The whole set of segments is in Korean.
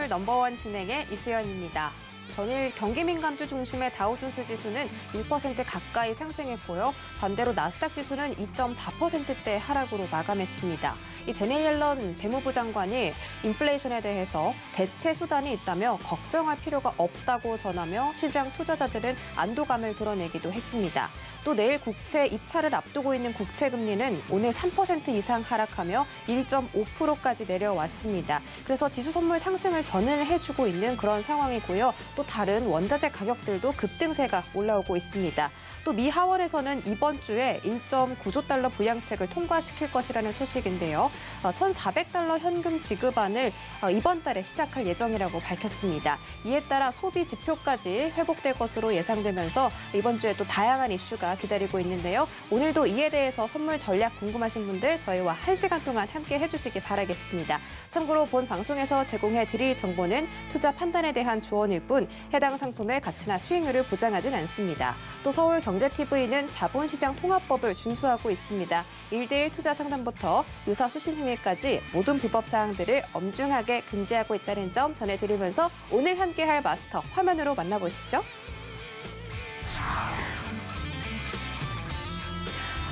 서울 넘버원 진행의 이수연입니다. 전일 경기민감주 중심의 다우존스 지수는 1% 가까이 상승해 보여 반대로 나스닥 지수는 2.4%대 하락으로 마감했습니다. 이제네일런 재무부 장관이 인플레이션에 대해서 대체 수단이 있다며 걱정할 필요가 없다고 전하며 시장 투자자들은 안도감을 드러내기도 했습니다. 또 내일 국채 입찰을 앞두고 있는 국채 금리는 오늘 3% 이상 하락하며 1.5%까지 내려왔습니다. 그래서 지수 선물 상승을 견을 해주고 있는 그런 상황이고요. 또 다른 원자재 가격들도 급등세가 올라오고 있습니다. 또미 하원에서는 이번 주에 1.9조 달러 부양책을 통과시킬 것이라는 소식인데요. 1,400달러 어, 현금 지급안을 어, 이번 달에 시작할 예정이라고 밝혔습니다. 이에 따라 소비 지표까지 회복될 것으로 예상되면서 이번 주에 또 다양한 이슈가 기다리고 있는데요. 오늘도 이에 대해서 선물 전략 궁금하신 분들 저희와 1시간 동안 함께 해주시기 바라겠습니다. 참고로 본 방송에서 제공해 드릴 정보는 투자 판단에 대한 조언일 뿐 해당 상품의 가치나 수익률을 보장하진 않습니다. 또 서울 경제 경제TV는 자본시장 통합법을 준수하고 있습니다. 1대1 투자 상담부터 유사 수신 행위까지 모든 불법 사항들을 엄중하게 금지하고 있다는 점 전해드리면서 오늘 함께할 마스터 화면으로 만나보시죠.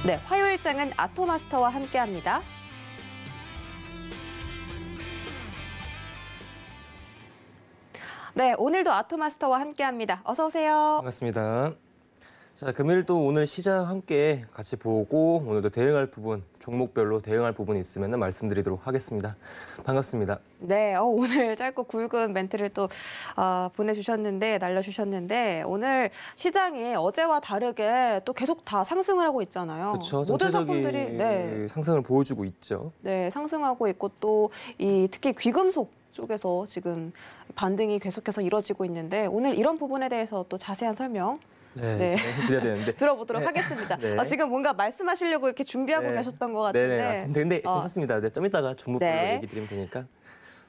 네, 화요일장은 아토마스터와 함께합니다. 네, 오늘도 아토마스터와 함께합니다. 어서 오세요. 반갑습니다. 자, 금일또 오늘 시장 함께 같이 보고 오늘도 대응할 부분, 종목별로 대응할 부분이 있으면 말씀드리도록 하겠습니다. 반갑습니다. 네, 어, 오늘 짧고 굵은 멘트를 또 어, 보내주셨는데, 날려주셨는데 오늘 시장이 어제와 다르게 또 계속 다 상승을 하고 있잖아요. 그렇죠. 모든 상품들이 네. 상승을 보여주고 있죠. 네, 상승하고 있고 또 이 특히 귀금속 쪽에서 지금 반등이 계속해서 이뤄지고 있는데 오늘 이런 부분에 대해서 또 자세한 설명 네, 네. 뭐 해드려야 되는데 들어보도록 네. 하겠습니다. 네. 아, 지금 뭔가 말씀하시려고 이렇게 준비하고 계셨던 네. 것 네, 네, 같은데. 네, 맞습니다. 근데 어. 괜찮습니다. 네, 좀 이따가 종목별로 얘기 드리면 되니까.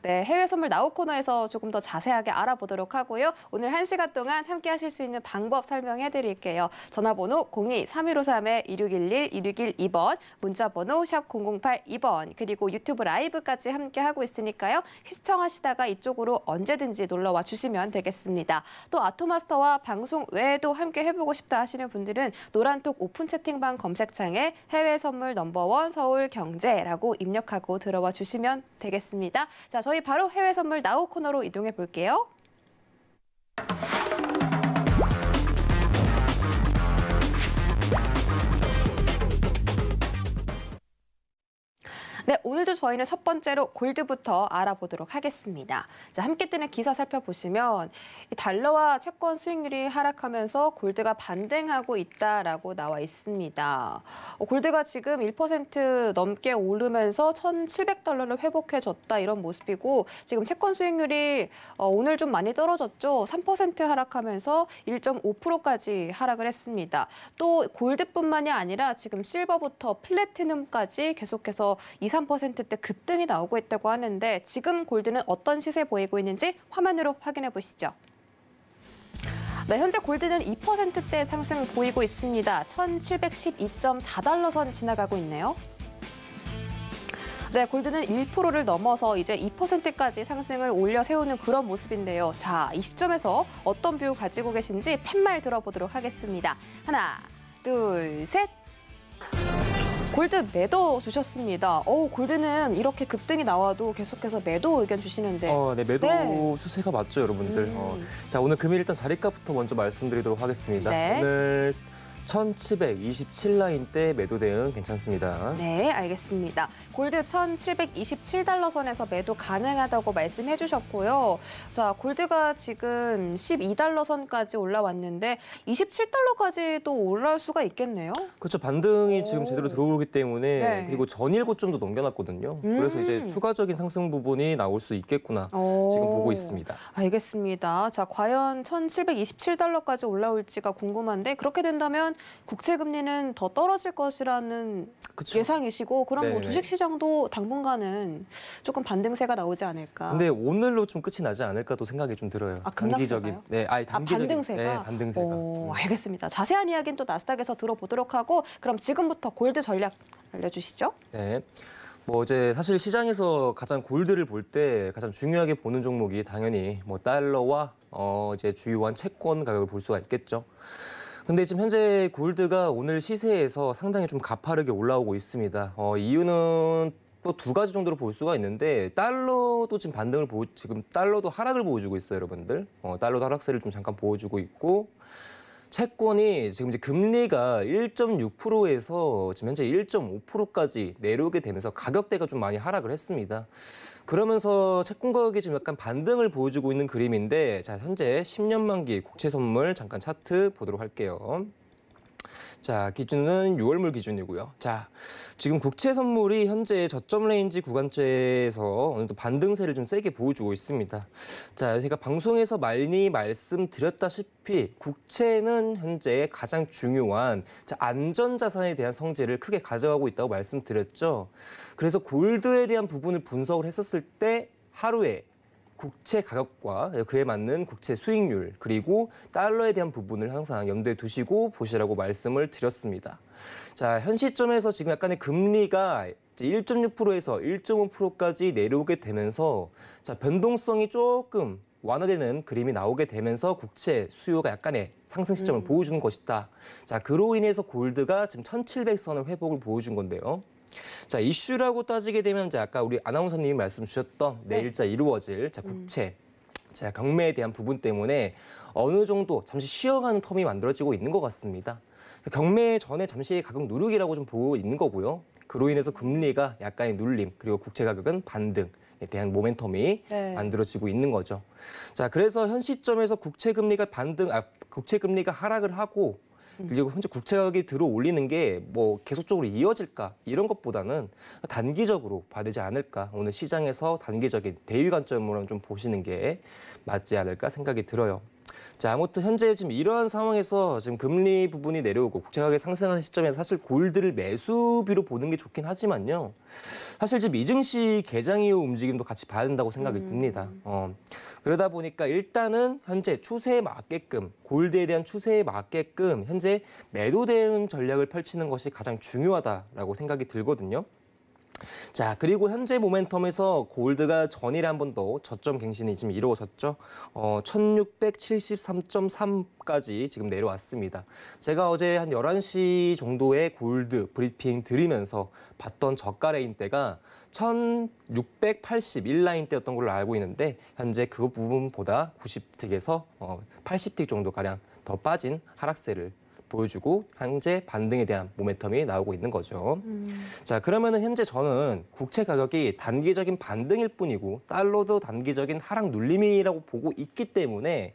네, 해외 선물 나우 코너에서 조금 더 자세하게 알아보도록 하고요. 오늘 한시간 동안 함께 하실 수 있는 방법 설명해 드릴게요. 전화번호 02-3153-1611-1612번, 문자번호 샵 0082번, 그리고 유튜브 라이브까지 함께 하고 있으니까요. 시청하시다가 이쪽으로 언제든지 놀러와 주시면 되겠습니다. 또 아토마스터와 방송 외에도 함께 해보고 싶다 하시는 분들은 노란톡 오픈 채팅방 검색창에 해외 선물 넘버원 서울 경제라고 입력하고 들어와 주시면 되겠습니다. 자, 저희 바로 해외 선물 나우 코너로 이동해 볼게요. 네, 오늘도 저희는 첫 번째로 골드부터 알아보도록 하겠습니다. 자, 함께 뜨는 기사 살펴보시면 달러와 채권 수익률이 하락하면서 골드가 반등하고 있다라고 나와 있습니다. 어, 골드가 지금 1% 넘게 오르면서 1,700달러를 회복해줬다 이런 모습이고 지금 채권 수익률이 어, 오늘 좀 많이 떨어졌죠. 3% 하락하면서 1.5%까지 하락을 했습니다. 또 골드뿐만이 아니라 지금 실버부터 플래티넘까지 계속해서 2, 0.23%대 급등이 나오고 있다고 하는데 지금 골드는 어떤 시세 보이고 있는지 화면으로 확인해 보시죠. 네, 현재 골드는 2%대 상승 보이고 있습니다. 1,712.4달러 선 지나가고 있네요. 네, 골드는 1%를 넘어서 이제 2%까지 상승을 올려 세우는 그런 모습인데요. 자, 이 시점에서 어떤 뷰 가지고 계신지 팻말 들어보도록 하겠습니다. 하나, 둘, 셋. 골드 매도 주셨습니다. 어 골드는 이렇게 급등이 나와도 계속해서 매도 의견 주시는데. 어, 네, 매도 네. 수세가 맞죠, 여러분들. 어. 음. 어, 자, 오늘 금일 일단 자리값부터 먼저 말씀드리도록 하겠습니다. 네. 오늘 1727라인 때 매도 대응 괜찮습니다. 네, 알겠습니다. 골드 1727달러 선에서 매도 가능하다고 말씀해 주셨고요. 자, 골드가 지금 12달러 선까지 올라왔는데 27달러까지도 올라올 수가 있겠네요. 그렇죠. 반등이 오. 지금 제대로 들어오기 때문에 네. 그리고 전일 고점도 넘겨놨거든요. 음. 그래서 이제 추가적인 상승 부분이 나올 수 있겠구나 오. 지금 보고 있습니다. 알겠습니다. 자, 과연 1727달러까지 올라올지가 궁금한데 그렇게 된다면 국채 금리는 더 떨어질 것이라는 그쵸. 예상이시고 그럼 뭐 네뭐 주식 시장도 당분간은 조금 반등세가 나오지 않을까. 근데 오늘로 좀 끝이 나지 않을까 또 생각이 좀 들어요. 아, 단기적인 네, 아니 아, 단기적인 아, 반등세가. 네, 반등세가. 오, 음. 알겠습니다. 자세한 이야기는 또 나스닥에서 들어보도록 하고 그럼 지금부터 골드 전략 알려주시죠. 네. 뭐 어제 사실 시장에서 가장 골드를 볼 때 가장 중요하게 보는 종목이 당연히 뭐 달러와 어 이제 주요한 채권 가격을 볼 수가 있겠죠. 근데 지금 현재 골드가 오늘 시세에서 상당히 좀 가파르게 올라오고 있습니다. 어, 이유는 또 두 가지 정도로 볼 수가 있는데 달러도 지금 반등을 보 지금 달러도 하락을 보여주고 있어요, 여러분들. 어, 달러 하락세를 좀 잠깐 보여주고 있고 채권이 지금 이제 금리가 1.6%에서 지금 현재 1.5%까지 내려오게 되면서 가격대가 좀 많이 하락을 했습니다. 그러면서 채권 가격이 지금 약간 반등을 보여주고 있는 그림인데 자 현재 10년 만기 국채 선물 잠깐 차트 보도록 할게요. 자, 기준은 6월물 기준이고요. 자, 지금 국채 선물이 현재 저점 레인지 구간대에서 오늘도 반등세를 좀 세게 보여주고 있습니다. 자, 제가 그러니까 방송에서 많이 말씀드렸다시피 국채는 현재 가장 중요한 안전자산에 대한 성질을 크게 가져가고 있다고 말씀드렸죠. 그래서 골드에 대한 부분을 분석을 했었을 때 하루에 국채 가격과 그에 맞는 국채 수익률 그리고 달러에 대한 부분을 항상 염두에 두시고 보시라고 말씀을 드렸습니다. 자, 현 시점에서 지금 약간의 금리가 1.6%에서 1.5%까지 내려오게 되면서 자, 변동성이 조금 완화되는 그림이 나오게 되면서 국채 수요가 약간의 상승 시점을 음. 보여준 것이다. 자, 그로 인해서 골드가 지금 1,700선을 회복을 보여준 건데요. 자 이슈라고 따지게 되면 자 아까 우리 아나운서님이 말씀 주셨던 네. 내일자 이루어질 자 음. 국채 음. 자 경매에 대한 부분 때문에 어느 정도 잠시 쉬어가는 텀이 만들어지고 있는 것 같습니다. 경매 전에 잠시 가격 누르기라고 좀 보고 있는 거고요. 그로 인해서 금리가 약간의 눌림 그리고 국채 가격은 반등. 에 대한 모멘텀이 네. 만들어지고 있는 거죠. 자, 그래서 현 시점에서 국채 금리가 반등, 아, 국채 금리가 하락을 하고 그리고 현재 국채가격이 들어올리는 게 뭐 계속적으로 이어질까 이런 것보다는 단기적으로 봐되지 않을까 오늘 시장에서 단기적인 대위 관점으로 좀 보시는 게 맞지 않을까 생각이 들어요. 자, 아무튼 현재 지금 이러한 상황에서 지금 금리 부분이 내려오고 국채 가격이 상승하는 시점에서 사실 골드를 매수비로 보는 게 좋긴 하지만요. 사실 지금 이증시 개장 이후 움직임도 같이 봐야 된다고 생각이 음. 듭니다. 어. 그러다 보니까 일단은 현재 추세에 맞게끔 골드에 대한 추세에 맞게끔 현재 매도 대응 전략을 펼치는 것이 가장 중요하다라고 생각이 들거든요. 자, 그리고 현재 모멘텀에서 골드가 전일 한 번 더 저점 갱신이 지금 이루어졌죠. 어, 1673.3까지 지금 내려왔습니다. 제가 어제 한 11시 정도에 골드 브리핑 드리면서 봤던 저가 레인대가 1681라인 대였던 걸로 알고 있는데 현재 그 부분보다 90틱에서 어, 80틱 정도 가량 더 빠진 하락세를 보여주고 현재 반등에 대한 모멘텀이 나오고 있는 거죠. 음. 자 그러면은 현재 저는 국채 가격이 단기적인 반등일 뿐이고 달러도 단기적인 하락 눌림이라고 보고 있기 때문에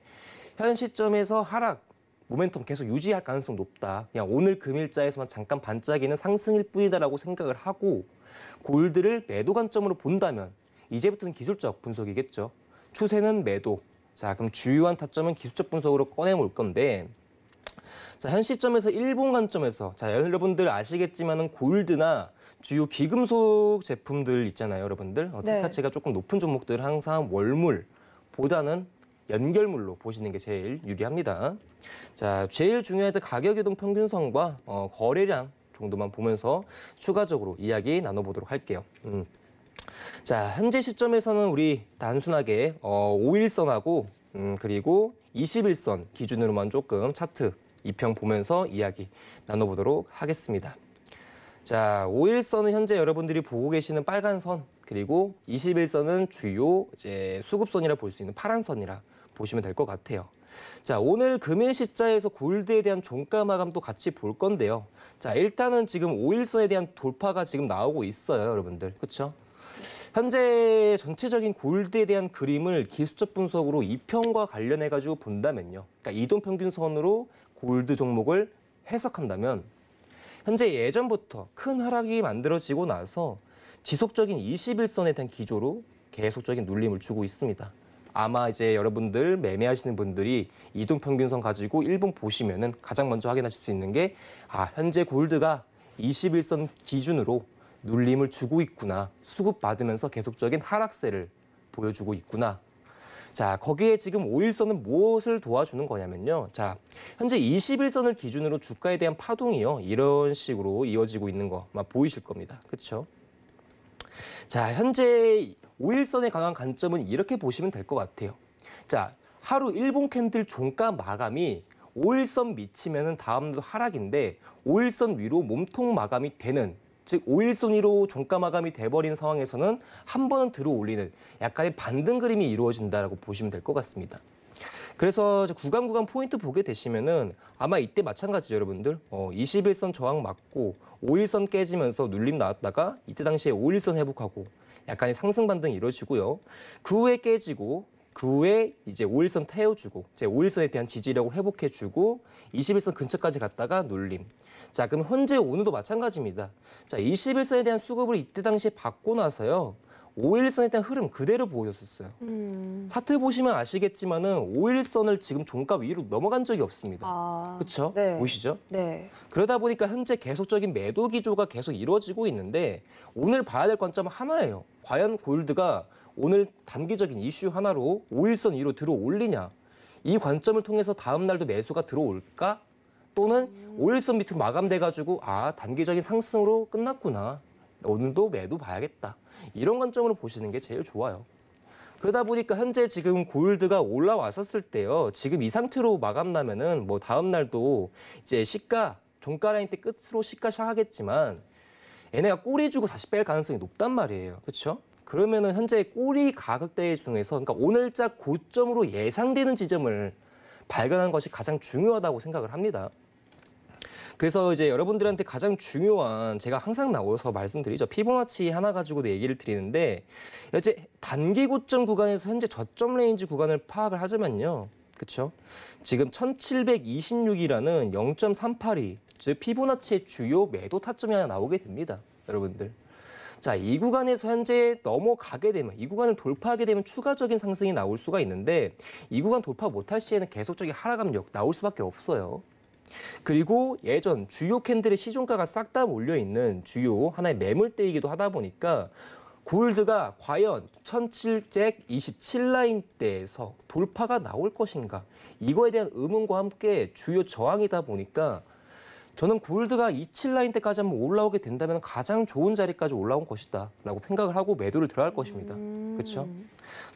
현 시점에서 하락 모멘텀 계속 유지할 가능성 높다. 그냥 오늘 금일자에서만 잠깐 반짝이는 상승일 뿐이다라고 생각을 하고 골드를 매도 관점으로 본다면 이제부터는 기술적 분석이겠죠. 추세는 매도. 자, 그럼 주요한 타점은 기술적 분석으로 꺼내올 건데 자, 현 시점에서 일본 관점에서 자, 여러분들 아시겠지만은 골드나 주요 기금속 제품들 있잖아요, 여러분들. 어, 네. 가치가 조금 높은 종목들 항상 월물보다는 연결물로 보시는 게 제일 유리합니다. 자, 제일 중요할 때 가격 이동 평균선과 어, 거래량 정도만 보면서 추가적으로 이야기 나눠보도록 할게요. 음. 자, 현재 시점에서는 우리 단순하게 어, 5일선하고 음, 그리고 21선 기준으로만 조금 차트 이평 보면서 이야기 나눠보도록 하겠습니다. 자, 5일선은 현재 여러분들이 보고 계시는 빨간 선, 그리고 21선은 주요 이제 수급선이라 볼 수 있는 파란 선이라 보시면 될 것 같아요. 자, 오늘 금일 시자에서 골드에 대한 종가 마감도 같이 볼 건데요. 자, 일단은 지금 5일선에 대한 돌파가 지금 나오고 있어요, 여러분들. 그렇죠? 현재 전체적인 골드에 대한 그림을 기술적 분석으로 이평과 관련해 가지고 본다면요. 그러니까 이동 평균선으로 골드 종목을 해석한다면 현재 예전부터 큰 하락이 만들어지고 나서 지속적인 21선에 대한 기조로 계속적인 눌림을 주고 있습니다. 아마 이제 여러분들 매매하시는 분들이 이동 평균선 가지고 일분 보시면 가장 먼저 확인하실 수 있는 게 아, 현재 골드가 21선 기준으로 눌림을 주고 있구나. 수급 받으면서 계속적인 하락세를 보여주고 있구나. 자, 거기에 지금 5일선은 무엇을 도와주는 거냐면요. 자, 현재 21선을 기준으로 주가에 대한 파동이요. 이런 식으로 이어지고 있는 거 막 보이실 겁니다. 그렇죠? 자, 현재 5일선에 강한 관점은 이렇게 보시면 될 것 같아요. 자, 하루 일본 캔들 종가 마감이 5일선 미치면 다음도 하락인데 5일선 위로 몸통 마감이 되는 즉 5일손이로 종가 마감이 돼버린 상황에서는 한 번은 들어올리는 약간의 반등 그림이 이루어진다라고 보시면 될 것 같습니다. 그래서 구간 구간 포인트 보게 되시면은 아마 이때 마찬가지죠 여러분들 어, 21선 저항 맞고 5일선 깨지면서 눌림 나왔다가 이때 당시에 5일선 회복하고 약간의 상승 반등이 이루어지고요 그 후에 깨지고 그 후에 이제 5일선 태워주고 제 5일선에 대한 지지력을 회복해주고 21선 근처까지 갔다가 놀림. 자 그럼 현재 오늘도 마찬가지입니다. 자 21선에 대한 수급을 이때 당시에 받고 나서요. 5일선에 대한 흐름 그대로 보여줬었어요. 음. 차트 보시면 아시겠지만은 5일선을 지금 종가 위로 넘어간 적이 없습니다. 아, 그렇죠? 네. 보시죠. 네. 그러다 보니까 현재 계속적인 매도 기조가 계속 이루어지고 있는데 오늘 봐야 될 관점은 하나예요. 과연 골드가 오늘 단기적인 이슈 하나로 5일선 위로 들어올리냐 이 관점을 통해서 다음 날도 매수가 들어올까 또는 5일선 밑으로 마감돼가지고 아 단기적인 상승으로 끝났구나 오늘도 매도 봐야겠다 이런 관점으로 보시는 게 제일 좋아요. 그러다 보니까 현재 지금 골드가 올라왔었을 때요. 지금 이 상태로 마감 나면은 뭐 다음 날도 이제 시가 종가 라인 때 끝으로 시가 시작하겠지만 얘네가 꼬리 주고 다시 뺄 가능성이 높단 말이에요. 그렇죠? 그러면은 현재 꼬리 가격대 중에서 그러니까 오늘자 고점으로 예상되는 지점을 발견한 것이 가장 중요하다고 생각을 합니다. 그래서 이제 여러분들한테 가장 중요한 제가 항상 나와서 말씀드리죠. 피보나치 하나 가지고도 얘기를 드리는데 이제 단기 고점 구간에서 현재 저점 레인지 구간을 파악을 하자면요. 그렇죠? 지금 1726이라는 0.382, 즉 피보나치의 주요 매도 타점이 하나 나오게 됩니다. 여러분들. 자, 이 구간에서 현재 넘어가게 되면 이 구간을 돌파하게 되면 추가적인 상승이 나올 수가 있는데 이 구간 돌파 못할 시에는 계속적인 하락 압력 나올 수밖에 없어요. 그리고 예전 주요 캔들의 시종가가 싹 다 몰려 있는 주요 하나의 매물대이기도 하다 보니까 골드가 과연 1727 라인대에서 돌파가 나올 것인가 이거에 대한 의문과 함께 주요 저항이다 보니까 저는 골드가 27라인 때까지 한번 올라오게 된다면 가장 좋은 자리까지 올라온 것이다라고 생각을 하고 매도를 들어갈 것입니다. 음. 그렇죠?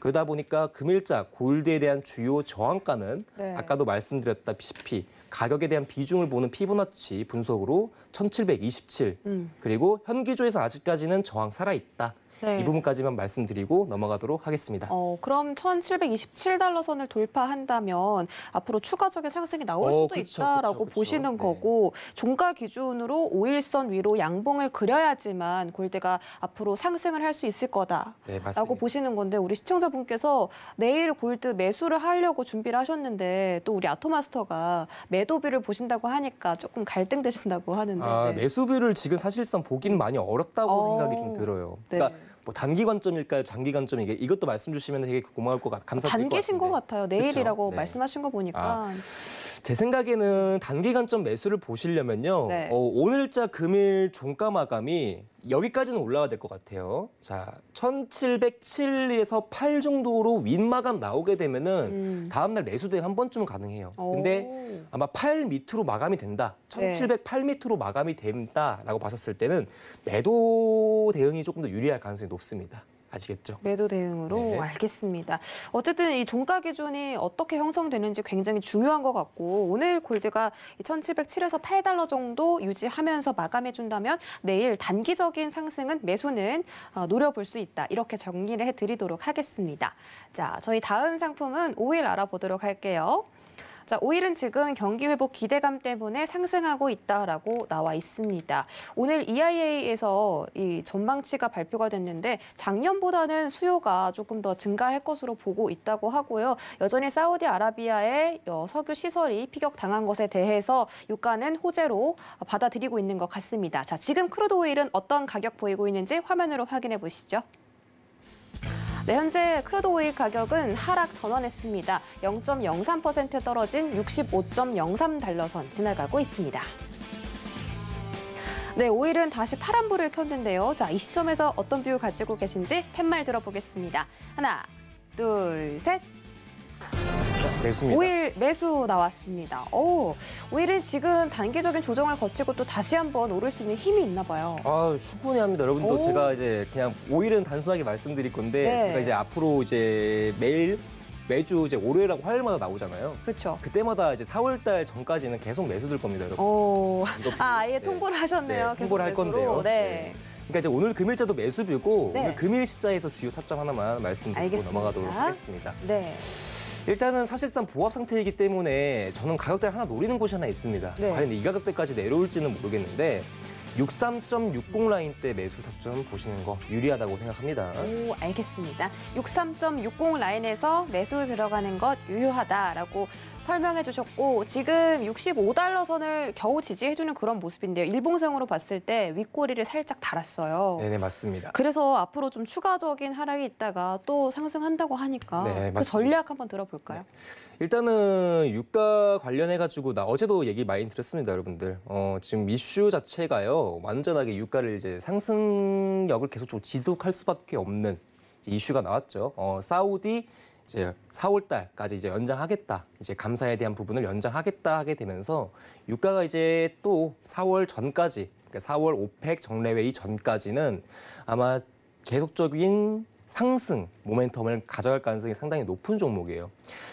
그러다 보니까 금일자 골드에 대한 주요 저항가는 네. 아까도 말씀드렸다시피 가격에 대한 비중을 보는 피부너치 분석으로 1727 음. 그리고 현기조에서 아직까지는 저항 살아있다. 네. 이 부분까지만 말씀드리고 넘어가도록 하겠습니다. 어, 그럼 1,727달러 선을 돌파한다면 앞으로 추가적인 상승이 나올 어, 수도 그쵸, 있다라고 그쵸, 그쵸, 보시는 네. 거고 종가 기준으로 5일선 위로 양봉을 그려야지만 골대가 앞으로 상승을 할 수 있을 거다라고 네, 보시는 건데 우리 시청자분께서 내일 골드 매수를 하려고 준비를 하셨는데 또 우리 아토마스터가 매도비를 보신다고 하니까 조금 갈등되신다고 하는데 아, 네. 매수비를 지금 사실상 보기는 많이 어렵다고 어... 생각이 좀 들어요. 네. 그러니까 뭐 단기 관점일까요, 장기 관점 이게 이것도 말씀 주시면 되게 고마울 것 같, 감사드릴 것 단기신 것 같아요. 내일이라고 네. 말씀하신 거 보니까. 아, 제 생각에는 단기 관점 매수를 보시려면요. 네. 어, 오늘자 금일 종가 마감이 여기까지는 올라와야될 것 같아요. 자, 1707에서 8 정도로 윗마감 나오게 되면은 음. 다음날 매수대행 한 번쯤은 가능해요. 오. 근데 아마 8 밑으로 마감이 된다. 1708 네. 밑으로 마감이 된다라고 봤었을 때는 매도 대응이 조금 더 유리할 가능성이 높습니다. 아시겠죠? 매도 대응으로 네. 알겠습니다. 어쨌든 이 종가 기준이 어떻게 형성되는지 굉장히 중요한 것 같고 오늘 골드가 1,707에서 8달러 정도 유지하면서 마감해준다면 내일 단기적인 상승은 매수는 어, 노려볼 수 있다. 이렇게 정리를 해드리도록 하겠습니다. 자, 저희 다음 상품은 5일 알아보도록 할게요. 자, 오일은 지금 경기 회복 기대감 때문에 상승하고 있다라고 나와 있습니다. 오늘 EIA에서 이 전망치가 발표가 됐는데 작년보다는 수요가 조금 더 증가할 것으로 보고 있다고 하고요. 여전히 사우디아라비아의 어, 석유 시설이 피격당한 것에 대해서 유가는 호재로 받아들이고 있는 것 같습니다. 자, 지금 크루드 오일은 어떤 가격 보이고 있는지 화면으로 확인해 보시죠. 네, 현재 크루드 오일 가격은 하락 전환했습니다. 0.03% 떨어진 65.03달러 선 지나가고 있습니다. 네, 오일은 다시 파란불을 켰는데요. 자, 이 시점에서 어떤 비율 가지고 계신지 팻말 들어보겠습니다. 하나, 둘, 셋. 나왔니다 오일 매수 나왔습니다. 오, 오일은 지금 단계적인 조정을 거치고 또 다시 한번 오를 수 있는 힘이 있나 봐요. 아, 충분히 합니다. 여러분도 오. 제가 이제 그냥 오일은 단순하게 말씀드릴 건데 네. 제가 이제 앞으로 이제 매일 매주 이제 월요일하고 화요일마다 나오잖아요. 그렇죠. 그때마다 이제 4월달 전까지는 계속 매수될 겁니다, 여러분. 오, 아, 아예 네. 통보를 하셨네요. 네, 통보를 할 매수로. 건데요. 네. 네. 그러니까 이제 오늘 금일자도 매수비고 네. 오늘 금일 시자에서 주요 타점 하나만 말씀드리고 알겠습니다. 넘어가도록 하겠습니다. 네. 일단은 사실상 보합 상태이기 때문에 저는 가격대 하나 노리는 곳이 하나 있습니다. 네. 과연 이 가격대까지 내려올지는 모르겠는데 63.60 라인 대 매수 타점 보시는 거 유리하다고 생각합니다. 오, 알겠습니다. 63.60 라인에서 매수 들어가는 것 유효하다라고 설명해 주셨고 지금 65달러 선을 겨우 지지해주는 그런 모습인데요. 일봉상으로 봤을 때 윗꼬리를 살짝 달았어요. 네네 맞습니다. 그래서 앞으로 좀 추가적인 하락이 있다가 또 상승한다고 하니까 네, 그 맞습니다. 전략 한번 들어볼까요? 네. 일단은 유가 관련해 가지고 나 어제도 얘기 많이 들었습니다, 여러분들. 어, 지금 이슈 자체가요 완전하게 유가를 이제 상승력을 계속 좀 지속할 수밖에 없는 이슈가 나왔죠. 어, 사우디 이제 4월 달까지 이제 연장하겠다. 이제 감사에 대한 부분을 연장하겠다 하게 되면서 유가가 이제 또 4월 전까지 그러니까 4월 오펙 정례회의 전까지는 아마 계속적인 상승 모멘텀을 가져갈 가능성이 상당히 높은 종목이에요.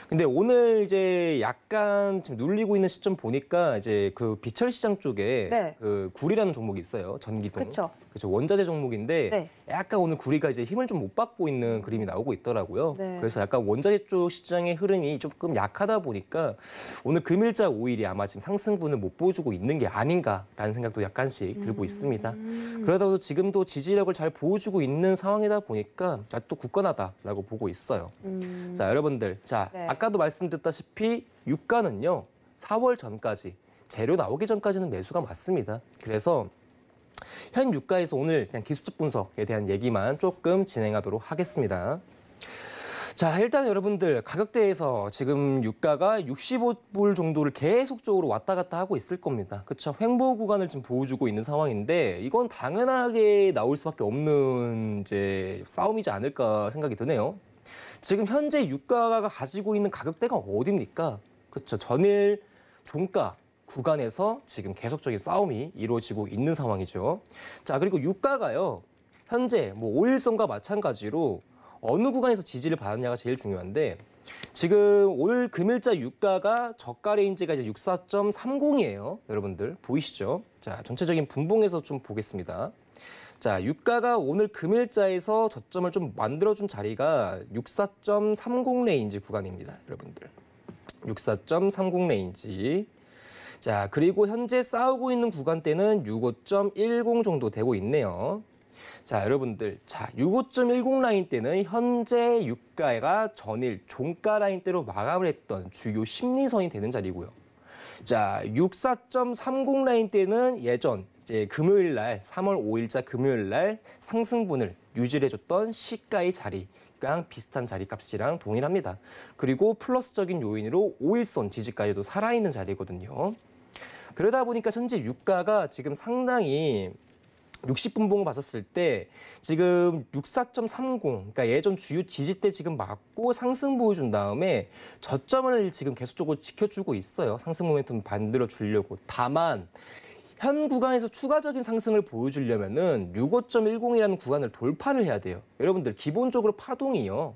근데 오늘 이제 약간 지금 눌리고 있는 시점 보니까 이제 그 비철 시장 쪽에 네. 그 구리라는 종목이 있어요. 전기동. 그쵸. 그렇죠. 원자재 종목인데 네. 약간 오늘 구리가 이제 힘을 좀 못 받고 있는 그림이 나오고 있더라고요. 네. 그래서 약간 원자재 쪽 시장의 흐름이 조금 약하다 보니까 오늘 금일자 5일이 아마 지금 상승분을 못 보여주고 있는 게 아닌가라는 생각도 약간씩 들고 음. 있습니다. 음. 그러다도 지금도 지지력을 잘 보여주고 있는 상황이다 보니까 아, 또 굳건하다라고 보고 있어요. 음. 자, 여러분들. 자, 네. 아까도 말씀드렸다시피 유가는요. 4월 전까지 재료 나오기 전까지는 매수가 맞습니다. 그래서 현 유가에서 오늘 그냥 기술적 분석에 대한 얘기만 조금 진행하도록 하겠습니다. 자, 일단 여러분들 가격대에서 지금 유가가 65불 정도를 계속적으로 왔다 갔다 하고 있을 겁니다. 그쵸 횡보 구간을 지금 보여주고 있는 상황인데 이건 당연하게 나올 수밖에 없는 이제 싸움이지 않을까 생각이 드네요. 지금 현재 유가가 가지고 있는 가격대가 어디입니까그쵸 전일 종가 구간에서 지금 계속적인 싸움이 이루어지고 있는 상황이죠. 자, 그리고 유가가요. 현재 뭐오일선과 마찬가지로 어느 구간에서 지지를 받았냐가 제일 중요한데 지금 올 금일자 유가가 저가 레인지가 이제 64.30이에요. 여러분들 보이시죠? 자, 전체적인 분봉에서 좀 보겠습니다. 자, 유가가 오늘 금일자에서 저점을 좀 만들어준 자리가 64.30 레인지 구간입니다. 여러분들. 64.30 레인지. 자, 그리고 현재 싸우고 있는 구간때는65.10 정도 되고 있네요. 자, 여러분들. 자, 65.10 라인 때는 현재 유가가 전일 종가 라인대로 마감을 했던 주요 심리선이 되는 자리고요. 자, 64.30 라인 때는 예전 이제 금요일 날 3월 5일자 금요일 날 상승분을 유지해 줬던 시가의 자리 랑 비슷한 자리값이랑 동일합니다. 그리고 플러스적인 요인으로 5일선 지지까지도 살아있는 자리거든요. 그러다 보니까 현재 유가가 지금 상당히 60분봉을 봤었을 때 지금 64.30 그러니까 예전 주요 지지대 지금 맞고 상승 보여준 다음에 저점을 지금 계속적으로 지켜주고 있어요. 상승 모멘텀 만들어 주려고. 다만 현 구간에서 추가적인 상승을 보여주려면은 65.10이라는 구간을 돌파를 해야 돼요. 여러분들 기본적으로 파동이요.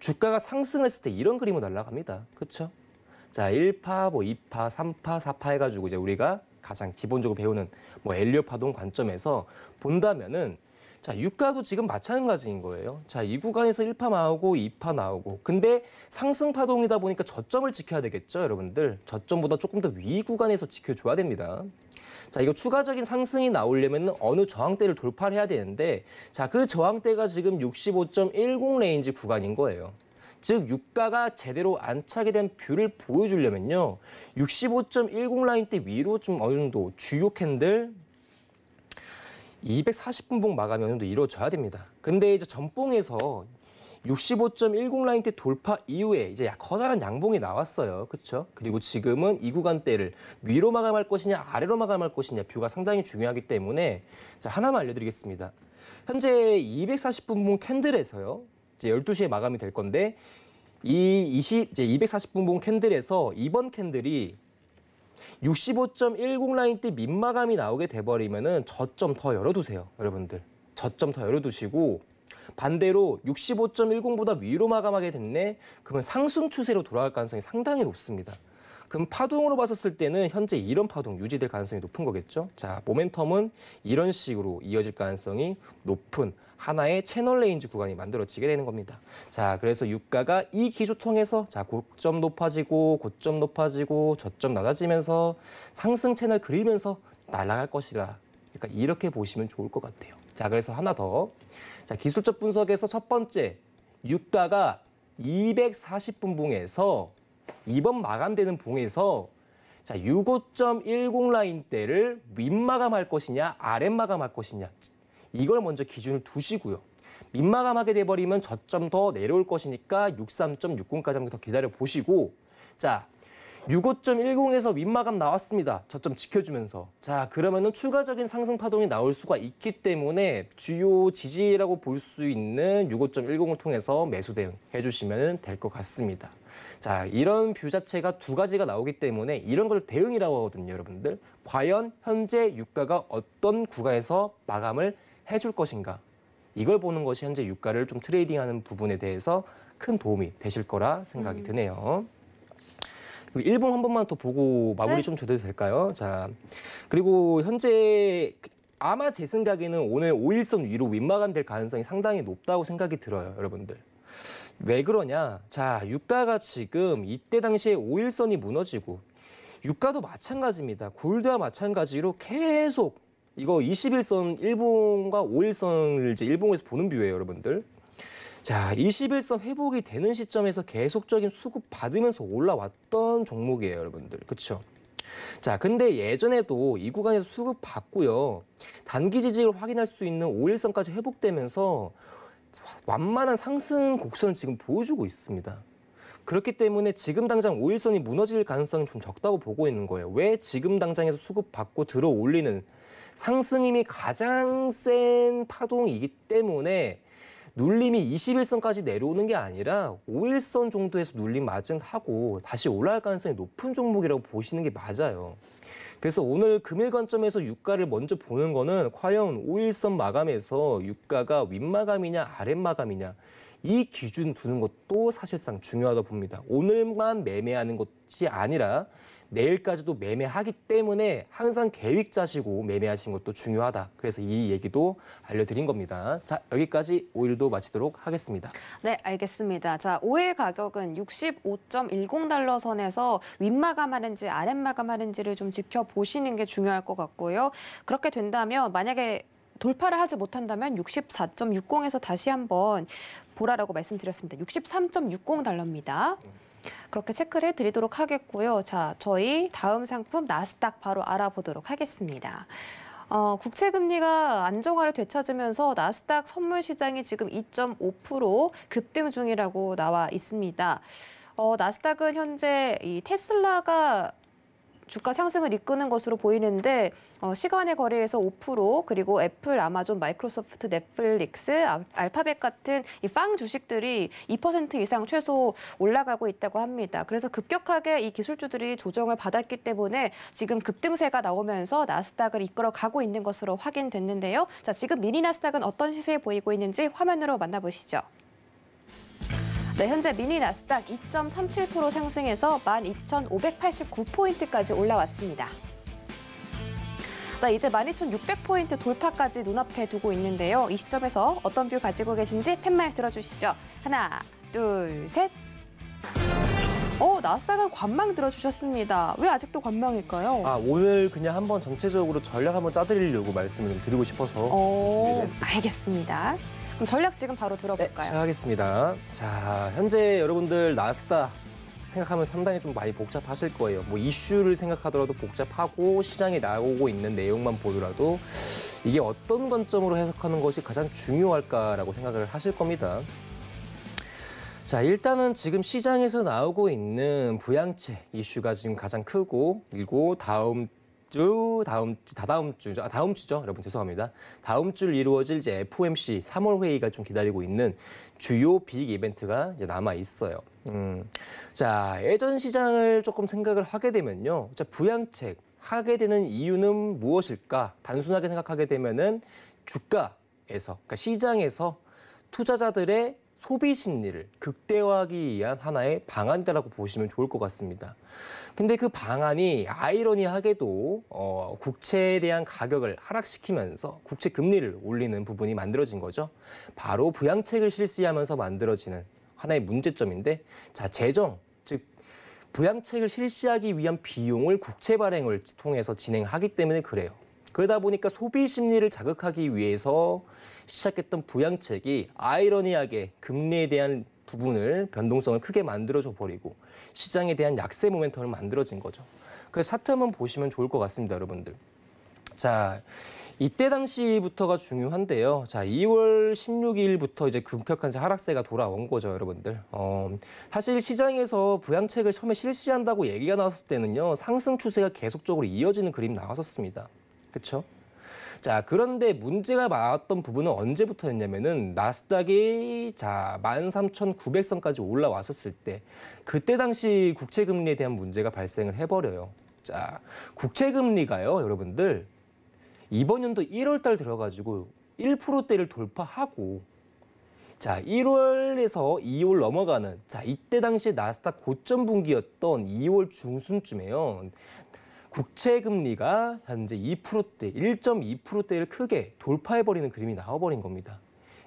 주가가 상승했을 때 이런 그림으로 날아갑니다. 그렇죠? 자, 1파, 뭐 2파, 3파, 4파 해가지고 이제 우리가 가장 기본적으로 배우는 뭐 엘리엇 파동 관점에서 본다면은 자, 유가도 지금 마찬가지인 거예요. 자, 이 구간에서 1파 나오고 2파 나오고. 근데 상승 파동이다 보니까 저점을 지켜야 되겠죠, 여러분들. 저점보다 조금 더 위 구간에서 지켜줘야 됩니다. 자, 이거 추가적인 상승이 나오려면 어느 저항대를 돌파를 해야 되는데 자, 그 저항대가 지금 65.10 레인지 구간인 거예요. 즉 유가가 제대로 안착이 된 뷰를 보여주려면요. 65.10 라인대 위로 좀 어느 정도 주요 캔들 240분봉 마감이 어느 정도 이루어져야 됩니다. 근데 이제 전봉에서 65.10라인때 돌파 이후에 이제 커다란 양봉이 나왔어요. 그렇죠? 그리고 지금은 이 구간대를 위로 마감할 것이냐 아래로 마감할 것이냐 뷰가 상당히 중요하기 때문에 자, 하나만 알려드리겠습니다. 현재 240분봉 캔들에서요. 이제 12시에 마감이 될 건데 이 20, 이제 240분봉 캔들에서 이번 캔들이 65.10 라인 때민마감이 나오게 돼버리면은 저점 더 열어두세요, 여러분들. 저점 더 열어두시고 반대로 65.10보다 위로 마감하게 됐네. 그러면 상승 추세로 돌아갈 가능성이 상당히 높습니다. 그럼 파동으로 봤었을 때는 현재 이런 파동 유지될 가능성이 높은 거겠죠. 자, 모멘텀은 이런 식으로 이어질 가능성이 높은 하나의 채널 레인지 구간이 만들어지게 되는 겁니다. 자, 그래서 유가가 이 기조 통해서 자, 고점 높아지고 고점 높아지고 저점 낮아지면서 상승 채널 그리면서 날아갈 것이라. 그러니까 이렇게 보시면 좋을 것 같아요. 자, 그래서 하나 더. 자, 기술적 분석에서 첫 번째 유가가 240분봉에서 이번 마감되는 봉에서 자65.10 라인대를 윗마감할 것이냐 아랫마감할 것이냐 이걸 먼저 기준을 두시고요. 밑마감하게 돼버리면 저점 더 내려올 것이니까 63.60까지 한번 더 기다려보시고 자 65.10에서 윗마감 나왔습니다. 저점 지켜주면서. 자, 그러면은 추가적인 상승 파동이 나올 수가 있기 때문에 주요 지지라고 볼 수 있는 65.10을 통해서 매수 대응해 주시면 될 것 같습니다. 자, 이런 뷰 자체가 두 가지가 나오기 때문에 이런 걸 대응이라고 하거든요, 여러분들. 과연 현재 유가가 어떤 구간에서 마감을 해줄 것인가. 이걸 보는 것이 현재 유가를 좀 트레이딩하는 부분에 대해서 큰 도움이 되실 거라 생각이 음. 드네요. 그리고 일본 한 번만 더 보고 마무리 네? 좀 줘도 될까요? 자, 그리고 현재 아마 제 생각에는 오늘 5일선 위로 윗마감될 가능성이 상당히 높다고 생각이 들어요, 여러분들. 왜 그러냐? 자, 유가가 지금 이때 당시에 오일선이 무너지고 유가도 마찬가지입니다. 골드와 마찬가지로 계속 이거 21선 일본과 5일선을 이제 일본에서 보는 뷰예요, 여러분들. 자, 21선 회복이 되는 시점에서 계속적인 수급 받으면서 올라왔던 종목이에요, 여러분들. 그렇죠? 자, 근데 예전에도 이 구간에서 수급 받고요. 단기 지지를 확인할 수 있는 5일선까지 회복되면서 완만한 상승 곡선을 지금 보여주고 있습니다. 그렇기 때문에 지금 당장 5일선이 무너질 가능성이 좀 적다고 보고 있는 거예요. 왜 지금 당장에서 수급받고 들어 올리는 상승임이 가장 센 파동이기 때문에 눌림이 21선까지 내려오는 게 아니라 5일선 정도에서 눌림 마진 하고 다시 올라갈 가능성이 높은 종목이라고 보시는 게 맞아요. 그래서 오늘 금일 관점에서 유가를 먼저 보는 거는 과연 5일선 마감에서 유가가 윗마감이냐 아랫마감이냐 이 기준 두는 것도 사실상 중요하다 봅니다. 오늘만 매매하는 것이 아니라 내일까지도 매매하기 때문에 항상 계획 짜시고 매매하시는 것도 중요하다. 그래서 이 얘기도 알려드린 겁니다. 자, 여기까지 오일도 마치도록 하겠습니다. 네, 알겠습니다. 자, 오일 가격은 65.10달러 선에서 윗마감하는지 아랫마감하는지를 좀 지켜보시는 게 중요할 것 같고요. 그렇게 된다면 만약에 돌파를 하지 못한다면 64.60에서 다시 한번 보라라고 말씀드렸습니다. 63.60달러입니다. 그렇게 체크를 해드리도록 하겠고요. 자, 저희 다음 상품 나스닥 바로 알아보도록 하겠습니다. 어, 국채 금리가 안정화를 되찾으면서 나스닥 선물 시장이 지금 2.5% 급등 중이라고 나와 있습니다. 어, 나스닥은 현재 이 테슬라가 주가 상승을 이끄는 것으로 보이는데 어, 시간의 거래에서 5% 그리고 애플, 아마존, 마이크로소프트, 넷플릭스, 알파벳 같은 이빵 주식들이 2% 이상 최소 올라가고 있다고 합니다. 그래서 급격하게 이 기술주들이 조정을 받았기 때문에 지금 급등세가 나오면서 나스닥을 이끌어 가고 있는 것으로 확인됐는데요. 자, 지금 미니 나스닥은 어떤 시세에 보이고 있는지 화면으로 만나보시죠. 네, 현재 미니 나스닥 2.37% 상승해서 12,589포인트까지 올라왔습니다. 네, 이제 12,600포인트 돌파까지 눈앞에 두고 있는데요. 이 시점에서 어떤 뷰 가지고 계신지 팻말 들어주시죠. 하나, 둘, 셋. 어, 나스닥은 관망 들어주셨습니다. 왜 아직도 관망일까요? 아, 오늘 그냥 한번 전체적으로 전략 한번 짜드리려고 말씀을 드리고 싶어서 어, 준비 했습니다. 알겠습니다. 그럼 전략 지금 바로 들어볼까요? 네, 시작하겠습니다. 자, 현재 여러분들 나스닥 생각하면 상당히 좀 많이 복잡하실 거예요. 뭐 이슈를 생각하더라도 복잡하고 시장에 나오고 있는 내용만 보더라도 이게 어떤 관점으로 해석하는 것이 가장 중요할까라고 생각을 하실 겁니다. 자, 일단은 지금 시장에서 나오고 있는 부양채 이슈가 지금 가장 크고, 그리고 다음 주 다음 다다음 주 아, 다음 주죠 여러분 죄송합니다 다음 주를 이루어질 이제 FOMC 3월 회의가 좀 기다리고 있는 주요 빅 이벤트가 이제 남아 있어요. 음, 자 예전 시장을 조금 생각을 하게 되면요, 자 부양책 하게 되는 이유는 무엇일까? 단순하게 생각하게 되면은 주가에서 그러니까 시장에서 투자자들의 소비 심리를 극대화하기 위한 하나의 방안대라고 보시면 좋을 것 같습니다. 근데 그 방안이 아이러니하게도 어, 국채에 대한 가격을 하락시키면서 국채 금리를 올리는 부분이 만들어진 거죠. 바로 부양책을 실시하면서 만들어지는 하나의 문제점인데 자 재정 즉 부양책을 실시하기 위한 비용을 국채 발행을 통해서 진행하기 때문에 그래요. 그러다 보니까 소비 심리를 자극하기 위해서 시작했던 부양책이 아이러니하게 금리에 대한 부분을 변동성을 크게 만들어줘 버리고 시장에 대한 약세 모멘텀을 만들어진 거죠. 그래서 차트 한번 보시면 좋을 것 같습니다, 여러분들. 자, 이때 당시부터가 중요한데요. 자, 2월 16일부터 이제 급격한 하락세가 돌아온 거죠, 여러분들. 어, 사실 시장에서 부양책을 처음에 실시한다고 얘기가 나왔을 때는요, 상승 추세가 계속적으로 이어지는 그림 나왔었습니다. 그렇죠? 자, 그런데 문제가 많았던 부분은 언제부터였냐면은 나스닥이 자, 13,900선까지 올라왔었을 때 그때 당시 국채 금리에 대한 문제가 발생을 해 버려요. 자, 국채 금리가요, 여러분들. 이번 연도 1월 달 들어 가지고 1%대를 돌파하고 자, 1월에서 2월 넘어가는 자, 이때 당시 나스닥 고점 분기였던 2월 중순쯤에요. 국채 금리가 현재 2%대, 1.2%대를 크게 돌파해버리는 그림이 나와버린 겁니다.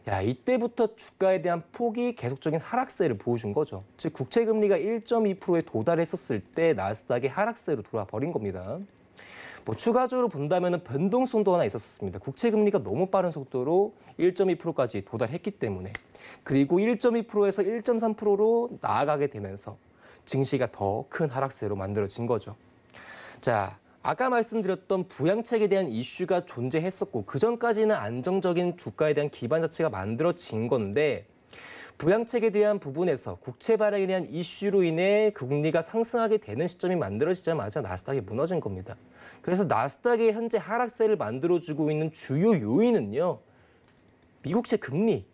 야, 이때부터 주가에 대한 폭이 계속적인 하락세를 보여준 거죠. 즉, 국채 금리가 1.2%에 도달했었을 때 나스닥의 하락세로 돌아버린 겁니다. 뭐 추가적으로 본다면 변동성도 하나 있었습니다. 국채 금리가 너무 빠른 속도로 1.2%까지 도달했기 때문에 그리고 1.2%에서 1.3%로 나아가게 되면서 증시가 더 큰 하락세로 만들어진 거죠. 자, 아까 말씀드렸던 부양책에 대한 이슈가 존재했었고 그 전까지는 안정적인 주가에 대한 기반 자체가 만들어진 건데 부양책에 대한 부분에서 국채 발행에 대한 이슈로 인해 금리가 상승하게 되는 시점이 만들어지자마자 나스닥이 무너진 겁니다. 그래서 나스닥의 현재 하락세를 만들어주고 있는 주요 요인은요. 미국채 금리.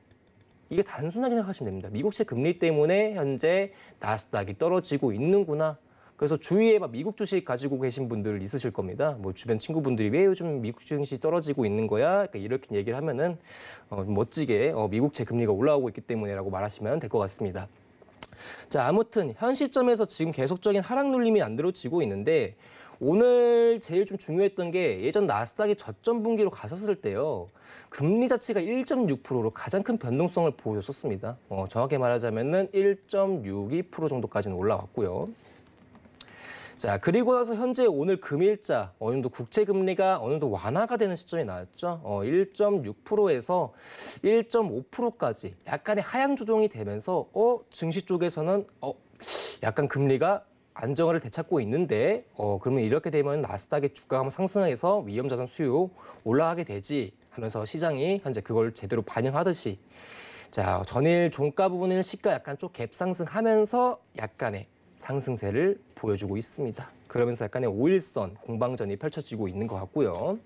이게 단순하게 생각하시면 됩니다. 미국채 금리 때문에 현재 나스닥이 떨어지고 있는구나 그래서 주위에 막 미국 주식 가지고 계신 분들 있으실 겁니다. 뭐 주변 친구분들이 왜 요즘 미국 주식 떨어지고 있는 거야? 그러니까 이렇게 얘기를 하면은 어, 멋지게 어, 미국채 금리가 올라오고 있기 때문에라고 말하시면 될 것 같습니다. 자, 아무튼 현 시점에서 지금 계속적인 하락 눌림이 안 들어지고 있는데 오늘 제일 좀 중요했던 게 예전 나스닥이 저점 분기로 가셨을 때요. 금리 자체가 1.6%로 가장 큰 변동성을 보여었습니다 어, 정확히 말하자면은 1.62% 정도까지는 올라왔고요. 자, 그리고 나서 현재 오늘 금일자 어느 정도 국채 금리가 어느 정도 완화가 되는 시점이 나왔죠. 어, 1.6%에서 1.5%까지 약간의 하향 조정이 되면서 어, 증시 쪽에서는 어, 약간 금리가 안정화를 되찾고 있는데 어 그러면 이렇게 되면 나스닥의 주가가 한번 상승해서 위험 자산 수요 올라가게 되지 하면서 시장이 현재 그걸 제대로 반영하듯이 자 전일 종가 부분을 시가 약간 좀갭 상승하면서 약간의 상승세를 보여주고 있습니다. 그러면서 약간의 오일선 공방전이 펼쳐지고 있는 것 같고요.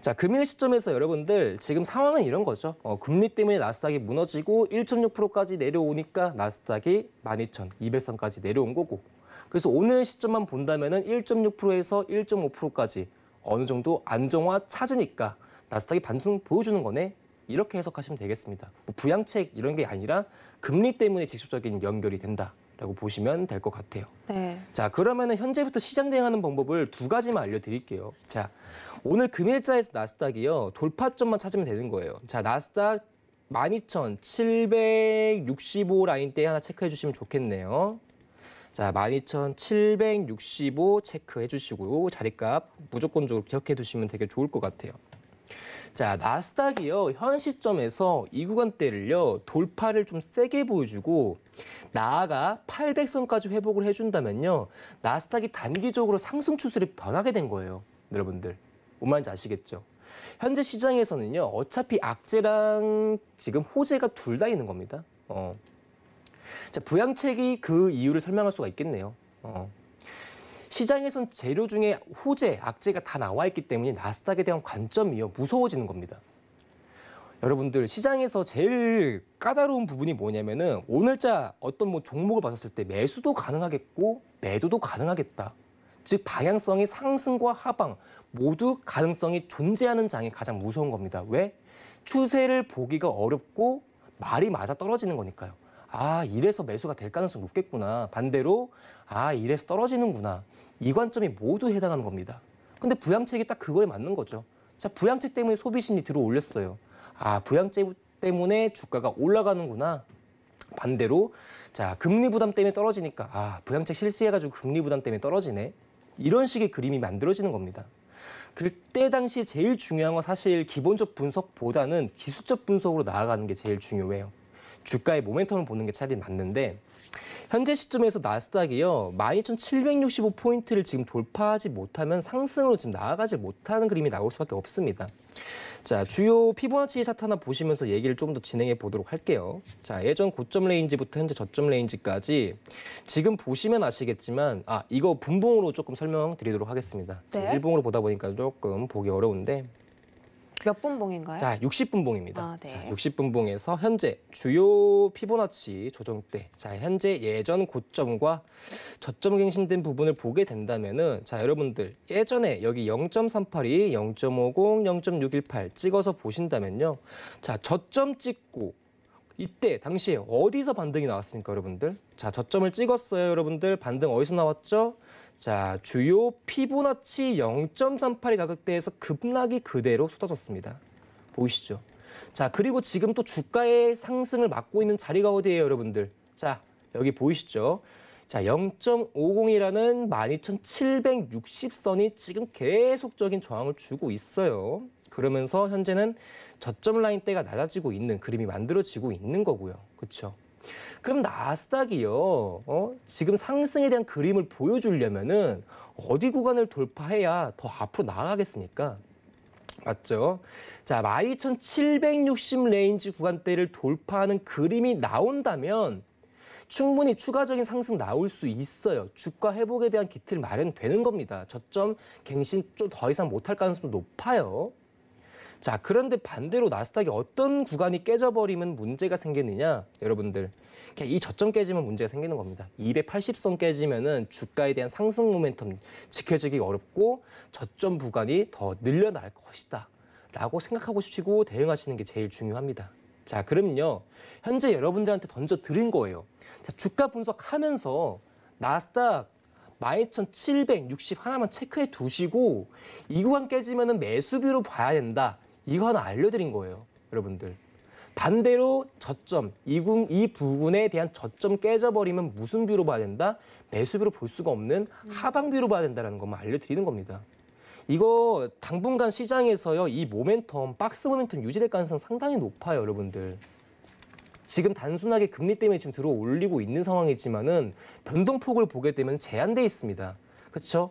자, 금일 시점에서 여러분들 지금 상황은 이런 거죠. 어, 금리 때문에 나스닥이 무너지고 1.6%까지 내려오니까 나스닥이 12,200선까지 내려온 거고 그래서 오늘 시점만 본다면 은 1.6%에서 1.5%까지 어느 정도 안정화 찾으니까 나스닥이 반등 보여주는 거네. 이렇게 해석하시면 되겠습니다. 뭐 부양책 이런 게 아니라 금리 때문에 지속적인 연결이 된다. 라고 보시면 될 것 같아요. 네. 자, 그러면 현재부터 시장 대응하는 방법을 두 가지만 알려드릴게요. 자, 오늘 금일자에서 나스닥이요. 돌파점만 찾으면 되는 거예요. 자, 나스닥 12,765 라인대 하나 체크해 주시면 좋겠네요. 자, 12,765 체크해 주시고 자리값 무조건적으로 기억해 두시면 되게 좋을 것 같아요. 자, 나스닥이요. 현 시점에서 이 구간대를요. 돌파를 좀 세게 보여주고 나아가 800선까지 회복을 해준다면요. 나스닥이 단기적으로 상승 추세를 변하게 된 거예요. 여러분들. 뭔 말인지 아시겠죠? 현재 시장에서는요. 어차피 악재랑 지금 호재가 둘 다 있는 겁니다. 어. 자, 부양책이 그 이유를 설명할 수가 있겠네요. 어. 시장에선 재료 중에 호재, 악재가 다 나와 있기 때문에 나스닥에 대한 관점이 무서워지는 겁니다. 여러분들 시장에서 제일 까다로운 부분이 뭐냐면은 오늘자 어떤 뭐 종목을 봤었을 때 매수도 가능하겠고 매도도 가능하겠다. 즉 방향성이 상승과 하방 모두 가능성이 존재하는 장이 가장 무서운 겁니다. 왜? 추세를 보기가 어렵고 말이 맞아 떨어지는 거니까요. 아, 이래서 매수가 될 가능성이 높겠구나. 반대로 아, 이래서 떨어지는구나. 이 관점이 모두 해당하는 겁니다. 근데 부양책이 딱 그거에 맞는 거죠. 자, 부양책 때문에 소비 심리 들어 올렸어요. 아, 부양책 때문에 주가가 올라가는구나. 반대로 자, 금리 부담 때문에 떨어지니까 아, 부양책 실시해 가지고 금리 부담 때문에 떨어지네. 이런 식의 그림이 만들어지는 겁니다. 그때 당시 제일 중요한 건 사실 기본적 분석보다는 기술적 분석으로 나아가는 게 제일 중요해요. 주가의 모멘텀을 보는 게 차라리 맞는데 현재 시점에서 나스닥이요 12,765포인트를 지금 돌파하지 못하면 상승으로 지금 나아가지 못하는 그림이 나올 수밖에 없습니다. 자 주요 피보나치 차트 하나 보시면서 얘기를 좀 더 진행해 보도록 할게요. 자 예전 고점 레인지부터 현재 저점 레인지까지 지금 보시면 아시겠지만 아 이거 분봉으로 조금 설명드리도록 하겠습니다. 네. 일봉으로 보다 보니까 조금 보기 어려운데 몇 분봉인가요? 자, 60분 봉입니다. 아, 네. 자, 60분 봉에서 현재 주요 피보나치 조정대, 자, 현재 예전 고점과 저점 갱신된 부분을 보게 된다면은 자, 여러분들 예전에 여기 0 3 8이 0.50, 0.618 찍어서 보신다면요. 자, 저점 찍고 이때 당시에 어디서 반등이 나왔습니까, 여러분들? 자, 저점을 찍었어요, 여러분들. 반등 어디서 나왔죠? 자, 주요 피보나치 0.38의 가격대에서 급락이 그대로 쏟아졌습니다. 보이시죠? 자, 그리고 지금 또 주가의 상승을 막고 있는 자리가 어디예요, 여러분들? 자, 여기 보이시죠? 자, 0.50이라는 12,760선이 지금 계속적인 저항을 주고 있어요. 그러면서 현재는 저점 라인대가 낮아지고 있는 그림이 만들어지고 있는 거고요. 그렇죠? 그럼 나스닥이요. 어? 지금 상승에 대한 그림을 보여주려면은 어디 구간을 돌파해야 더 앞으로 나아가겠습니까? 맞죠? 자, 12,760 레인지 구간대를 돌파하는 그림이 나온다면 충분히 추가적인 상승 나올 수 있어요. 주가 회복에 대한 기틀 마련되는 겁니다. 저점 갱신 좀 더 이상 못할 가능성도 높아요. 자, 그런데 반대로 나스닥이 어떤 구간이 깨져버리면 문제가 생기느냐? 여러분들, 이 저점 깨지면 문제가 생기는 겁니다. 280선 깨지면 주가에 대한 상승 모멘텀 지켜지기 어렵고 저점 구간이 더 늘려날 것이다. 라고 생각하고 싶고 대응하시는 게 제일 중요합니다. 자, 그럼요. 현재 여러분들한테 던져 드린 거예요. 자, 주가 분석하면서 나스닥 12,760 하나만 체크해 두시고 이 구간 깨지면 매수비로 봐야 된다. 이거 하나 알려드린 거예요, 여러분들. 반대로 저점, 이군, 이 부분에 대한 저점 깨져버리면 무슨 뷰로 봐야 된다? 매수뷰로 볼 수가 없는 하방뷰로 봐야 된다는 것만 알려드리는 겁니다. 이거 당분간 시장에서요, 이 모멘텀, 박스 모멘텀 유지될 가능성 상당히 높아요, 여러분들. 지금 단순하게 금리 때문에 지금 들어올리고 있는 상황이지만은 변동폭을 보게 되면 제한돼 있습니다. 그렇죠?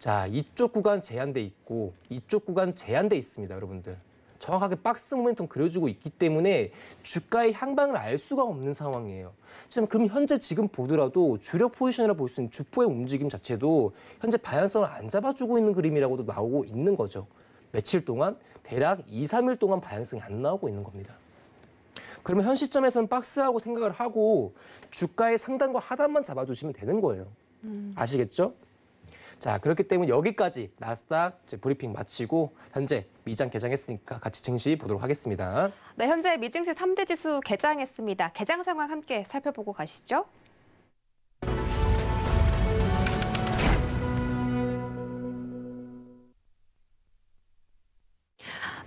자, 이쪽 구간 제한돼 있고 이쪽 구간 제한돼 있습니다, 여러분들. 정확하게 박스 모멘텀 그려주고 있기 때문에 주가의 향방을 알 수가 없는 상황이에요. 지금 그럼 현재 지금 보더라도 주력 포지션이라 볼 수 있는 주포의 움직임 자체도 현재 방향성을 안 잡아주고 있는 그림이라고도 나오고 있는 거죠. 며칠 동안 대략 2, 3일 동안 방향성이 안 나오고 있는 겁니다. 그러면 현 시점에서는 박스라고 생각을 하고 주가의 상단과 하단만 잡아주시면 되는 거예요. 음. 아시겠죠? 자, 그렇기 때문에 여기까지 나스닥 이제 브리핑 마치고 현재 미장 개장했으니까 같이 증시 보도록 하겠습니다. 네, 현재 미증시 3대 지수 개장했습니다. 개장 상황 함께 살펴보고 가시죠.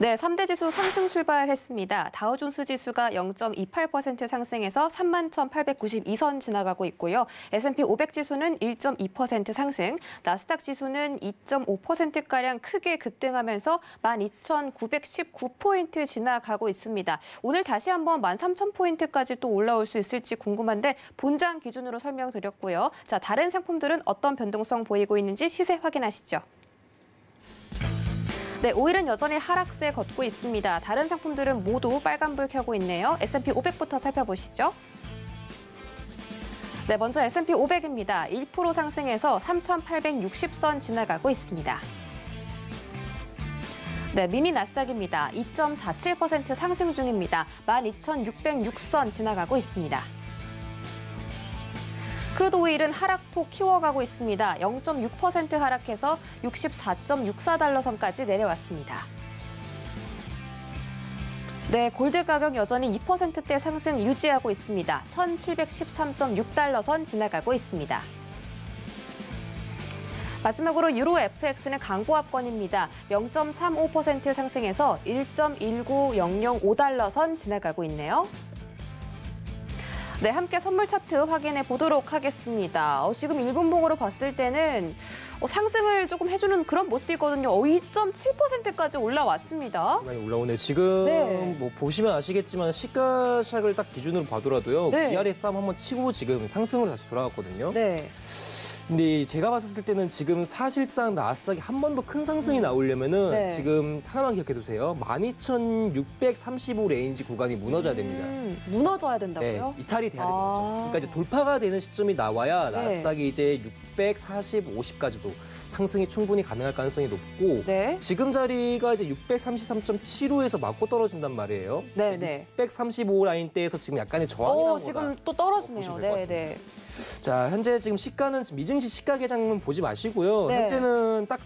네, 3대 지수 상승 출발했습니다. 다우존스 지수가 0.28% 상승해서 31,892선 지나가고 있고요. S&P 500 지수는 1.2% 상승, 나스닥 지수는 2.5%가량 크게 급등하면서 12,919포인트 지나가고 있습니다. 오늘 다시 한번 13,000포인트까지 또 올라올 수 있을지 궁금한데 본장 기준으로 설명드렸고요. 자, 다른 상품들은 어떤 변동성 보이고 있는지 시세 확인하시죠. 네, 오일은 여전히 하락세 걷고 있습니다. 다른 상품들은 모두 빨간불 켜고 있네요. S&P 500부터 살펴보시죠. 네, 먼저 S&P 500입니다. 1% 상승해서 3,860선 지나가고 있습니다. 네, 미니 나스닥입니다. 2.47% 상승 중입니다. 12,606선 지나가고 있습니다. 크루드 오일은 하락폭 키워가고 있습니다. 0.6% 하락해서 64.64달러 선까지 내려왔습니다. 네, 골드 가격 여전히 2%대 상승 유지하고 있습니다. 1,713.6달러 선 지나가고 있습니다. 마지막으로 유로 FX는 강보합권입니다. 0.35% 상승해서 1.19005달러 선 지나가고 있네요. 네, 함께 선물 차트 확인해 보도록 하겠습니다. 어, 지금 일분봉으로 봤을 때는 어, 상승을 조금 해주는 그런 모습이거든요. 어, 2.7%까지 올라왔습니다. 많이 올라오네. 요 지금 네. 뭐 보시면 아시겠지만 시가샥을 딱 기준으로 봐더라도요. 네. ERS 한번 치고 지금 상승으로 다시 돌아왔거든요. 네. 근데 제가 봤었을 때는 지금 사실상 나스닥이 한번도큰 상승이 음. 나오려면은 네. 지금 하나만 기억해 두세요. 12,635 레인지 구간이 무너져야 됩니다. 음, 무너져야 된다고요? 네, 이탈이 돼야 되는 거죠. 아. 그러니까 이제 돌파가 되는 시점이 나와야 네. 나스닥이 이제 640, 50까지도 상승이 충분히 가능할 가능성이 높고 네. 지금 자리가 이제 633.75에서 맞고 떨어진단 말이에요. 네, 네. 635 라인대에서 지금 약간의 저항이 나온 지금 지금 또 떨어지네요. 어, 네, 네. 자, 현재 지금 시가는 미증시 시가 계장은 보지 마시고요. 네. 현재는 딱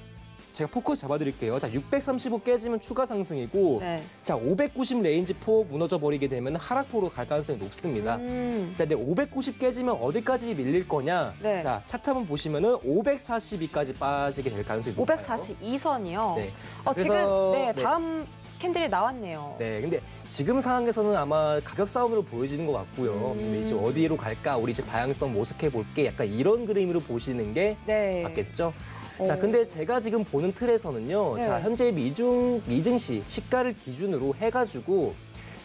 제가 포커스 잡아드릴게요. 자, 635 깨지면 추가 상승이고 네. 자, 590 레인지 포 무너져버리게 되면 하락포로갈 가능성이 높습니다. 음. 자, 근데 590 깨지면 어디까지 밀릴 거냐? 네. 자, 차트 한번 보시면 은 542까지 빠지게 될 가능성이 높니다 542선이요? 네. 어, 그래서, 지금 네, 네, 다음 캔들이 나왔네요. 네, 근데 지금 상황에서는 아마 가격 싸움으로 보여지는 것 같고요. 음. 이제 어디로 갈까, 우리 이제 다양성 모색해 볼게, 약간 이런 그림으로 보시는 게 네. 맞겠죠? 자, 네. 근데 제가 지금 보는 틀에서는요. 네. 자, 현재 미중 미증시 시가를 기준으로 해가지고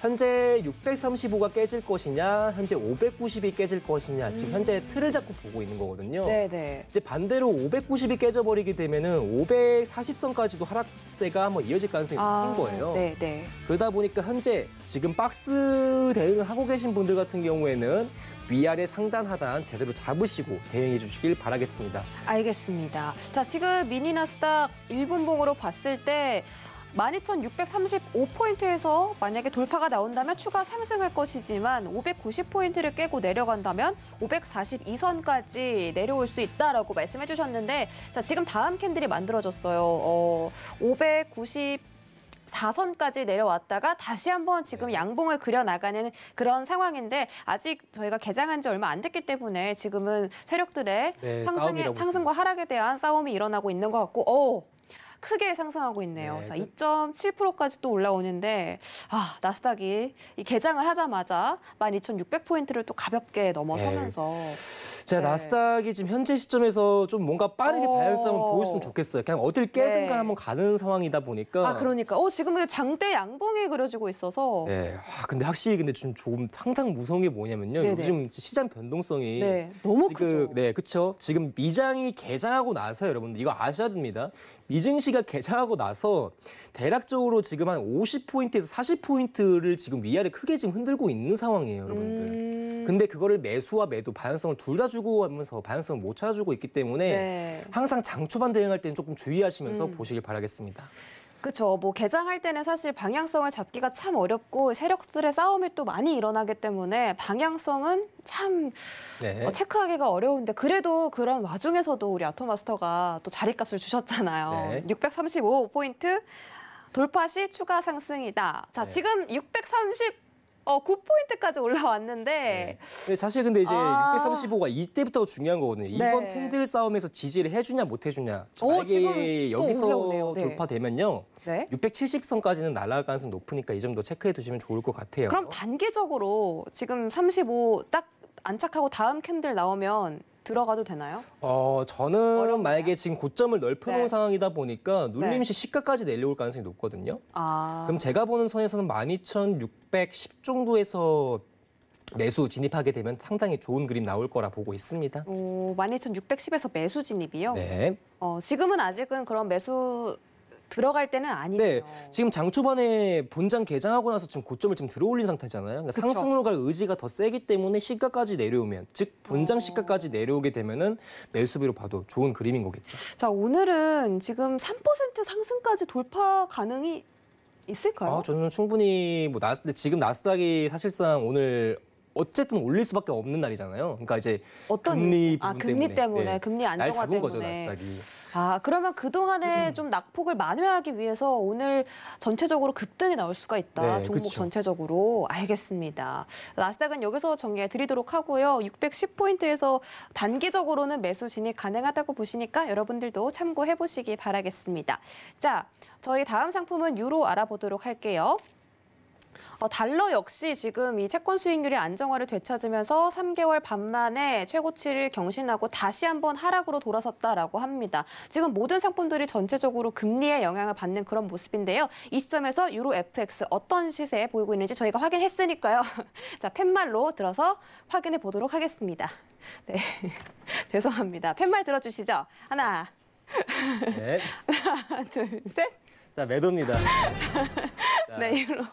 현재 635가 깨질 것이냐, 현재 590이 깨질 것이냐, 지금 음. 현재 틀을 잡고 보고 있는 거거든요. 네네. 네. 이제 반대로 590이 깨져버리게 되면은 540선까지도 하락세가 한번 뭐 이어질 가능성이 아, 높은 거예요. 네네. 네. 그러다 보니까 현재 지금 박스 대응을 하고 계신 분들 같은 경우에는 위아래 상단 하단 제대로 잡으시고 대응해 주시길 바라겠습니다. 알겠습니다. 자, 지금 미니나스닥 일분봉으로 봤을 때 12,635포인트에서 만약에 돌파가 나온다면 추가 상승할 것이지만 590포인트를 깨고 내려간다면 542선까지 내려올 수 있다라고 말씀해 주셨는데 자, 지금 다음 캔들이 만들어졌어요. 어, 590 4선까지 내려왔다가 다시 한번 지금 네. 양봉을 그려나가는 그런 상황인데 아직 저희가 개장한 지 얼마 안 됐기 때문에 지금은 세력들의 네, 상승에, 상승과 하락에 대한 싸움이 일어나고 있는 것 같고 어, 크게 상승하고 있네요. 네. 자, 2.7%까지 그 또 올라오는데 아, 나스닥이 이 개장을 하자마자 12,600포인트를 또 가볍게 넘어서면서 네. 제가 네. 나스닥이 지금 현재 시점에서 좀 뭔가 빠르게 어... 방향성을 보였으면 좋겠어요. 그냥 어딜 깨든가 네. 한번 가는 상황이다 보니까. 아 그러니까. 어 지금 근데 장대 양봉이 그려지고 있어서. 네. 아 근데 확실히 근데 좀 조금 상당 무서운 게 뭐냐면요. 네네. 요즘 시장 변동성이 네. 너무 지금, 크죠. 네, 그렇죠. 지금 미장이 개장하고 나서 여러분들 이거 아셔야 됩니다. 이증 시가 개장하고 나서 대략적으로 지금 한 50포인트에서 40포인트를 지금 위아래 크게 지금 흔들고 있는 상황이에요, 여러분들. 음... 근데 그거를 매수와 매도 반향성을둘 다 주고 하면서 반향성을못 찾아주고 있기 때문에 네. 항상 장 초반 대응할 때는 조금 주의하시면서 음... 보시길 바라겠습니다. 그렇죠. 뭐 개장할 때는 사실 방향성을 잡기가 참 어렵고 세력들의 싸움이 또 많이 일어나기 때문에 방향성은 참 네. 어, 체크하기가 어려운데 그래도 그런 와중에서도 우리 아토마스터가 또 자리값을 주셨잖아요. 네. 635 포인트 돌파 시 추가 상승이다. 자, 네. 지금 630 어, 9포인트까지 올라왔는데. 네. 사실 근데 이제 아... 635가 이때부터 중요한 거거든요. 네. 이번 캔들 싸움에서 지지를 해주냐 못해주냐. 만약 여기서 네. 돌파되면요. 네. 670선까지는 날아갈 가능성이 높으니까 이 점도 체크해 두시면 좋을 것 같아요. 그럼 단계적으로 지금 35 딱 안착하고 다음 캔들 나오면 들어가도 되나요? 어, 저는 어렵나요? 만약에 지금 고점을 넓혀놓은 네. 상황이다 보니까 눌림시 네. 시가까지 내려올 가능성이 높거든요. 아. 그럼 제가 보는 선에서는 12,610 정도에서 매수 진입하게 되면 상당히 좋은 그림 나올 거라 보고 있습니다. 오, 12,610에서 매수 진입이요? 네. 어, 지금은 아직은 그런 매수 들어갈 때는 아니네요. 네, 지금 장 초반에 본장 개장하고 나서 지금 고점을 지금 들어올린 상태잖아요. 그러니까 상승으로 갈 의지가 더 세기 때문에 시가까지 내려오면, 즉 본장 어. 시가까지 내려오게 되면은 매수비로 봐도 좋은 그림인 거겠죠. 자, 오늘은 지금 3% 상승까지 돌파 가능이 있을까요? 아, 저는 충분히 뭐 나스, 지금 나스닥이 사실상 오늘 어쨌든 올릴 수밖에 없는 날이잖아요. 그러니까 이제 어떤 금리 아, 금리 때문에, 때문에 네. 금리 안정화 은 때문에 거죠 나스닥이. 아, 그러면 그동안에 음. 좀 낙폭을 만회하기 위해서 오늘 전체적으로 급등이 나올 수가 있다. 네, 종목 그쵸. 전체적으로. 알겠습니다. 나스닥은 여기서 정리해 드리도록 하고요. 610포인트에서 단기적으로는 매수 진입 가능하다고 보시니까 여러분들도 참고해 보시기 바라겠습니다. 자, 저희 다음 상품은 유로 알아보도록 할게요. 어, 달러 역시 지금 이 채권 수익률이 안정화를 되찾으면서 3개월 반 만에 최고치를 경신하고 다시 한번 하락으로 돌아섰다라고 합니다. 지금 모든 상품들이 전체적으로 금리의 영향을 받는 그런 모습인데요. 이 시점에서 유로 FX 어떤 시세 보이고 있는지 저희가 확인했으니까요. 자, 팻말로 들어서 확인해 보도록 하겠습니다. 네. 죄송합니다. 팻말 들어주시죠. 하나, 넷. 네. 하나, 둘, 셋. 자, 매도입니다. 자. 네, 유로.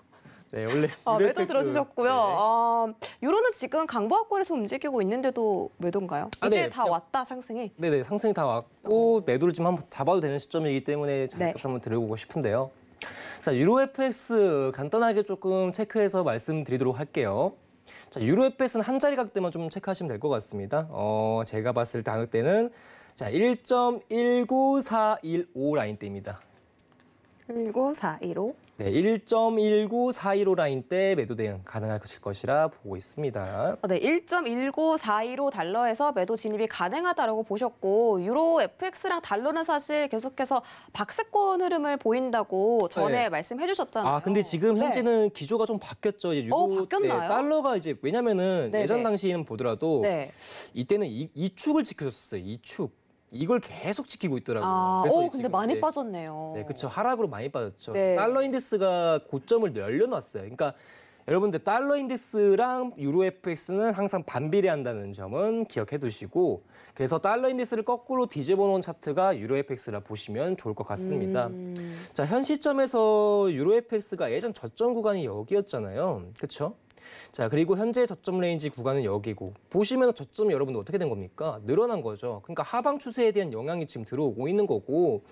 네, 원래 아, 매도 들어주셨고요. 네. 어, 아, 유로는 지금 강보합권에서 움직이고 있는데도 매도인가요? 아, 네. 이제 네. 다 왔다 상승이? 네네 네, 상승이 다 왔고 어. 매도를 지금 한번 잡아도 되는 시점이기 때문에 잠깐 네. 한번 들어보고 싶은데요. 자 유로 FX 간단하게 조금 체크해서 말씀드리도록 할게요. 자 유로 FX는 한 자리 가격대만좀 체크하시면 될 것 같습니다. 어 제가 봤을 때 당일 때는 자1.19415 라인 대입니다. 19415. 네, 1.19415 라인 때 매도 대응 가능할 것일 것이라 보고 있습니다. 아, 네, 1.19415 달러에서 매도 진입이 가능하다라고 보셨고 유로 FX랑 달러는 사실 계속해서 박스권 흐름을 보인다고 전에 네. 말씀해 주셨잖아요. 아, 근데 지금 네. 현재는 네. 기조가 좀 바뀌었죠. 이제 어, 유로 어, 네, 달러가 이제 왜냐면은 네, 네. 예전 당시에는 보더라도 네. 이때는 이, 이 축을 지켜줬어요. 이 축. 이걸 계속 지키고 있더라고요. 아, 그래서 오, 어, 근데 많이 이제, 빠졌네요. 네, 그렇죠. 하락으로 많이 빠졌죠. 네. 달러 인덱스가 고점을 열려놨어요. 그러니까 여러분들 달러 인덱스랑 유로 FX는 항상 반비례한다는 점은 기억해 두시고 그래서 달러 인덱스를 거꾸로 뒤집어 놓은 차트가 유로 FX라 보시면 좋을 것 같습니다. 음... 자, 현 시점에서 유로 FX가 예전 저점 구간이 여기였잖아요. 그렇죠? 자, 그리고 현재 저점 레인지 구간은 여기고 보시면 저점이 여러분 어떻게 된 겁니까? 늘어난 거죠. 그러니까 하방 추세에 대한 영향이 지금 들어오고 있는 거고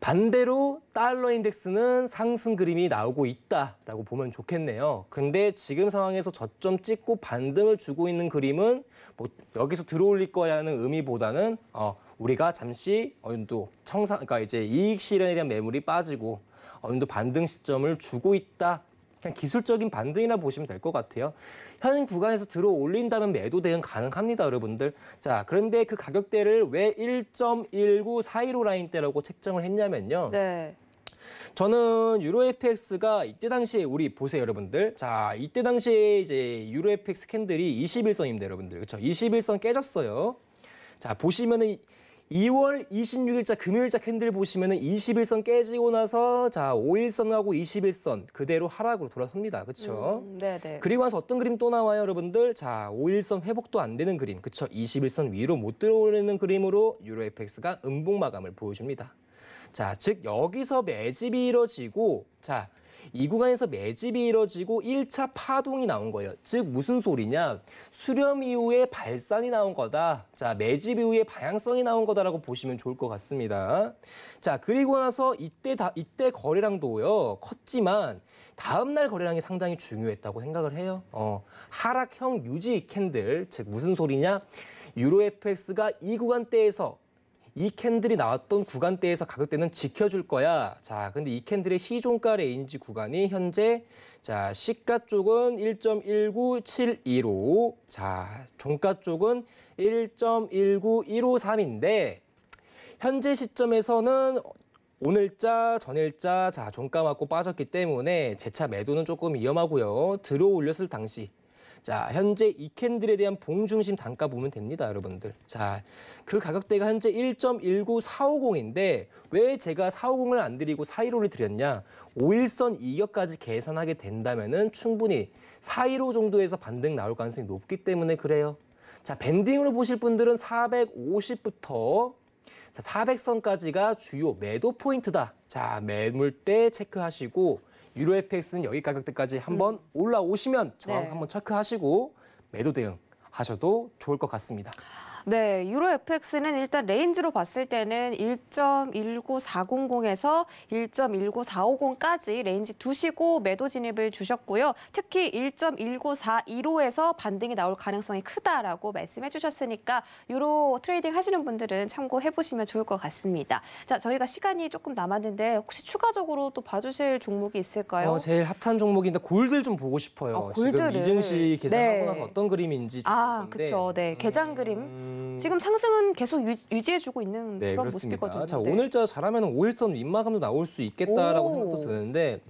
반대로 달러 인덱스는 상승 그림이 나오고 있다라고 보면 좋겠네요. 근데 지금 상황에서 저점 찍고 반등을 주고 있는 그림은 뭐 여기서 들어올릴 거라는 의미보다는 어 우리가 잠시 어느 정도 청산 그러니까 이제 이익 실현에 대한 매물이 빠지고 어느 정도 반등 시점을 주고 있다 그냥 기술적인 반등이라 보시면 될 것 같아요. 현 구간에서 들어 올린다면 매도 대응 가능합니다, 여러분들. 자, 그런데 그 가격대를 왜 1 1 9 4 1 5 라인대라고 책정을 했냐면요. 네. 저는 유로 FX가 이때 당시에 우리 보세요 여러분들. 자 이때 당시에 이제 유로 FX 캔들이 21선입니다 여러분들. 그렇죠? 21선 깨졌어요. 자 보시면은 2월 26일자 금요일자 캔들 보시면은 21선 깨지고 나서 자 5일선하고 21선 그대로 하락으로 돌아섭니다. 그렇죠? 음, 네네. 음, 네. 그리고 나서 어떤 그림 또 나와요, 여러분들? 자 5일선 회복도 안 되는 그림, 그렇죠? 21선 위로 못 들어오는 그림으로 유로 FX가 음봉 마감을 보여줍니다. 자, 즉 여기서 매집이 이뤄지고 자이 구간에서 매집이 이뤄지고 1차 파동이 나온 거예요. 즉 무슨 소리냐? 수렴 이후에 발산이 나온 거다. 자, 매집 이후에 방향성이 나온 거다라고 보시면 좋을 것 같습니다. 자, 그리고 나서 이때 다 이때 거래량도요. 컸지만 다음 날 거래량이 상당히 중요했다고 생각을 해요. 어, 하락형 유지 캔들. 즉 무슨 소리냐? 유로 FX가 이 구간대에서 이 캔들이 나왔던 구간대에서 가격대는 지켜줄 거야. 자, 근데 이 캔들의 시종가 레인지 구간이 현재 자, 시가 쪽은 1.19725. 자, 종가 쪽은 1.19153인데 현재 시점에서는 오늘자, 전일자, 자, 종가 맞고 빠졌기 때문에 재차 매도는 조금 위험하고요. 들어 올렸을 당시 자, 현재 이 캔들에 대한 봉중심 단가 보면 됩니다, 여러분들. 자, 그 가격대가 현재 1.19450인데 왜 제가 450을 안 드리고 415를 드렸냐? 5일선 이격까지 계산하게 된다면은 충분히 415 정도에서 반등 나올 가능성이 높기 때문에 그래요. 자, 밴딩으로 보실 분들은 450부터 400선까지가 주요 매도 포인트다. 자, 매물 때 체크하시고 유로 FX는 여기 가격대까지 한번 음. 올라오시면 저항 네. 한번 체크하시고 매도 대응 하셔도 좋을 것 같습니다. 네, 유로 FX는 일단 레인지로 봤을 때는 1.19400에서 1.19450까지 레인지 두시고 매도 진입을 주셨고요. 특히 1.19415에서 반등이 나올 가능성이 크다라고 말씀해 주셨으니까 유로 트레이딩 하시는 분들은 참고해 보시면 좋을 것 같습니다. 자, 저희가 시간이 조금 남았는데 혹시 추가적으로 또 봐주실 종목이 있을까요? 어, 제일 핫한 종목인데 골드를 좀 보고 싶어요. 어, 지금 이진 씨 계산하고 네. 나서 어떤 그림인지. 아, 그렇죠. 네, 개장 음. 그림. 음... 음. 지금 상승은 계속 유, 지해주고 있는 네, 그런 그렇습니다. 모습이거든요. 자, 네. 오늘자 잘하면 5일선 윗마감도 나올 수 있겠다라고 오... 생각도 드는데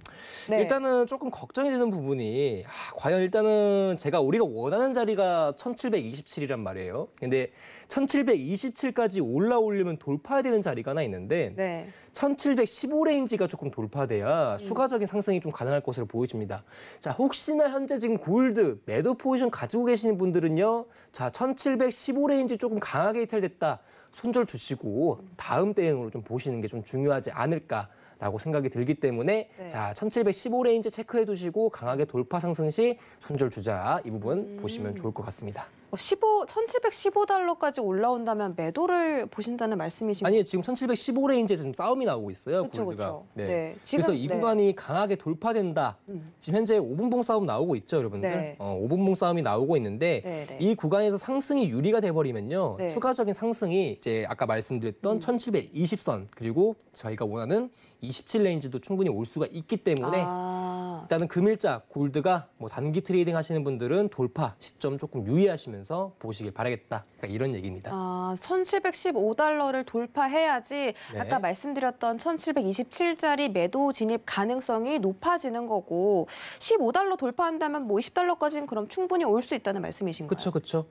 네. 일단은 조금 걱정이 되는 부분이 아, 과연 일단은 제가 우리가 원하는 자리가 1727이란 말이에요. 근데 1727까지 올라오려면 돌파해야 되는 자리가 하나 있는데 네. 1715 레인지가 조금 돌파돼야 음. 추가적인 상승이 좀 가능할 것으로 보여집니다. 자, 혹시나 현재 지금 골드 매도 포지션 가지고 계시는 분들은요. 자, 1715 레인지 조금 강하게 이탈됐다. 손절 주시고 음. 다음 대응으로 좀 보시는 게 좀 중요하지 않을까 라고 생각이 들기 때문에 네. 자, 1715 레인지 체크해 두시고 강하게 돌파 상승 시 손절 주자 이 부분 음. 보시면 좋을 것 같습니다. 15, 어, 1715달러까지 올라온다면 매도를 보신다는 말씀이신가요? 아니요, 지금 1715레인지에 지금 싸움이 나오고 있어요, 그쵸, 골드가. 그쵸. 네. 네. 지금, 그래서 이 네. 구간이 네. 강하게 돌파된다. 음. 지금 현재 5분봉 싸움 나오고 있죠, 여러분들? 네. 어, 5분봉 싸움이 나오고 있는데 네, 네. 이 구간에서 상승이 유리가 돼버리면요. 추가적인 상승이 이제 아까 말씀드렸던 음. 1720선 그리고 저희가 원하는 27레인지도 충분히 올 수가 있기 때문에 아. 일단은 금일자 골드가 뭐 단기 트레이딩 하시는 분들은 돌파 시점 조금 유의하시면서 보시길 바라겠다. 그러니까 이런 얘기입니다. 아, 1715달러를 돌파해야지 네. 아까 말씀드렸던 1727짜리 매도 진입 가능성이 높아지는 거고 15달러 돌파한다면 뭐 20달러까지는 그럼 충분히 올 수 있다는 말씀이신가요? 그렇죠, 그렇죠.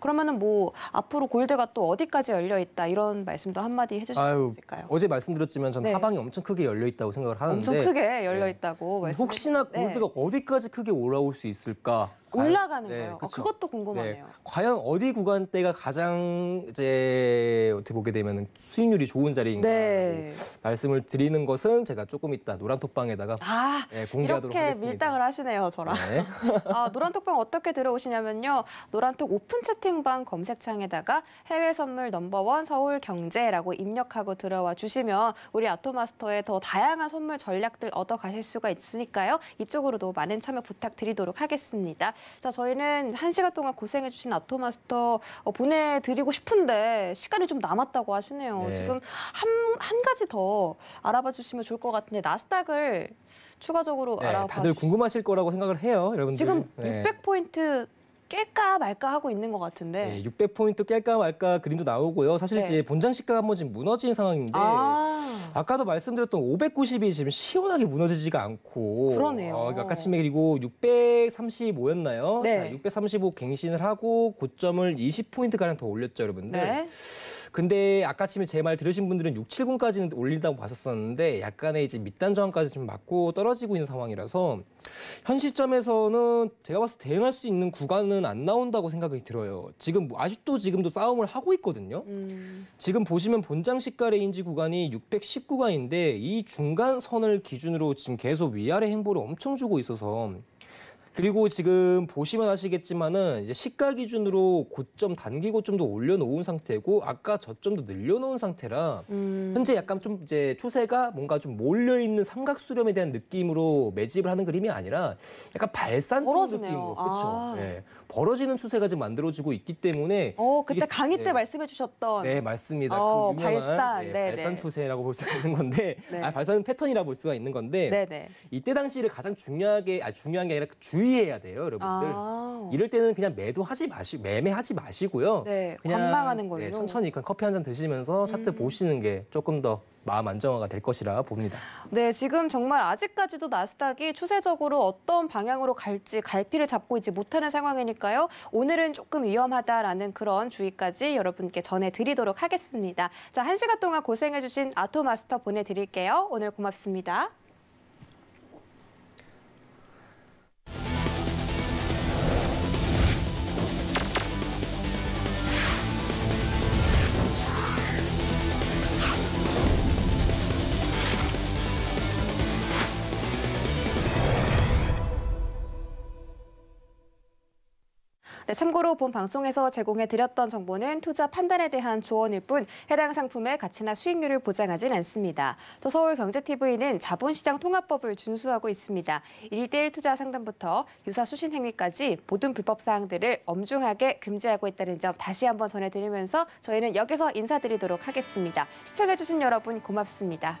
그러면은 뭐 앞으로 골드가 또 어디까지 열려 있다 이런 말씀도 한마디 해주실 아유, 수 있을까요? 어제 말씀드렸지만 저는 네. 하방이 엄청 크게 열려 있다고 생각을 하는데 엄청 크게 열려 있다고 네. 말씀. 혹시나 골드가 네. 어디까지 크게 올라올 수 있을까? 올라가는 네, 거예요. 그 어, 그것도 궁금하네요. 네. 과연 어디 구간대가 가장 이제 어떻게 보게 되면 수익률이 좋은 자리인가 네. 말씀을 드리는 것은 제가 조금 이따 노란톡방에다가 아, 네, 공개하도록 이렇게 하겠습니다. 밀당을 하시네요, 저랑. 네. 아, 노란톡방 어떻게 들어오시냐면요. 노란톡 오픈 채팅방 검색창에다가 해외 선물 넘버원 서울 경제라고 입력하고 들어와 주시면 우리 아토마스터의 더 다양한 선물 전략들 얻어가실 수가 있으니까요. 이쪽으로도 많은 참여 부탁드리도록 하겠습니다. 자, 저희는 한시간 동안 고생해주신 아토마스터 어, 보내드리고 싶은데 시간이 좀 남았다고 하시네요. 네. 지금 한, 한 가지 더 알아봐 주시면 좋을 것 같은데 나스닥을 추가적으로 네, 알아봐 다들 주시... 궁금하실 거라고 생각을 해요, 여러분들. 지금 600포인트 깰까 말까 하고 있는 것 같은데. 네, 600포인트 깰까 말까 그림도 나오고요. 사실 네. 이제 본장 시가가 한번 지금 무너진 상황인데 아. 까도 말씀드렸던 590이 지금 시원하게 무너지지가 않고 그러네요. 어, 아까 침에 그리고 635였나요? 네. 자, 635 갱신을 하고 고점을 20포인트 가량 더 올렸죠, 여러분들. 네. 근데 아까침에제 말 들으신 분들은 670까지는 올린다고 봤었었는데 약간의 이제 밑단 저항까지 좀 맞고 떨어지고 있는 상황이라서 현 시점에서는 제가 봤을 때 대응할 수 있는 구간은 안 나온다고 생각이 들어요. 지금 뭐 아직도 지금도 싸움을 하고 있거든요. 음. 지금 보시면 본장 시가 레인지 구간이 6 1 9가인데이 중간 선을 기준으로 지금 계속 위아래 행보를 엄청 주고 있어서 그리고 지금 보시면 아시겠지만은 이제 시가 기준으로 고점 단기 고점도 올려놓은 상태고 아까 저점도 늘려놓은 상태라 음. 현재 약간 좀 이제 추세가 뭔가 좀 몰려 있는 삼각 수렴에 대한 느낌으로 매집을 하는 그림이 아니라 약간 발산 느낌으로 그렇죠. 아. 네. 벌어지는 추세가 지금 만들어지고 있기 때문에 어, 그때 이게, 강의 때 네. 말씀해 주셨던 네, 맞습니다. 어, 그 유명한 발산, 네, 발산 추세라고 볼 수가 있는 건데 네. 아, 발산 패턴이라 고볼 수가 있는 건데 이때 당시를 가장 중요하게 아, 중요한 게 아니라 주의해야 돼요, 여러분들. 아. 이럴 때는 그냥 매도하지 마시 매매하지 마시고요. 네, 그냥 관망하는 걸로 네, 천천히 그 커피 한 잔 드시면서 차트 음. 보시는 게 조금 더 마음 안정화가 될 것이라 봅니다. 네, 지금 정말 아직까지도 나스닥이 추세적으로 어떤 방향으로 갈지 갈피를 잡고 있지 못하는 상황이니까요. 오늘은 조금 위험하다라는 그런 주의까지 여러분께 전해드리도록 하겠습니다. 자, 한 시간 동안 고생해주신 아토마스터 보내드릴게요. 오늘 고맙습니다. 네, 참고로 본 방송에서 제공해드렸던 정보는 투자 판단에 대한 조언일 뿐 해당 상품의 가치나 수익률을 보장하진 않습니다. 또 서울경제TV는 자본시장 통합법을 준수하고 있습니다. 1대1 투자 상담부터 유사 수신 행위까지 모든 불법 사항들을 엄중하게 금지하고 있다는 점 다시 한번 전해드리면서 저희는 여기서 인사드리도록 하겠습니다. 시청해주신 여러분 고맙습니다.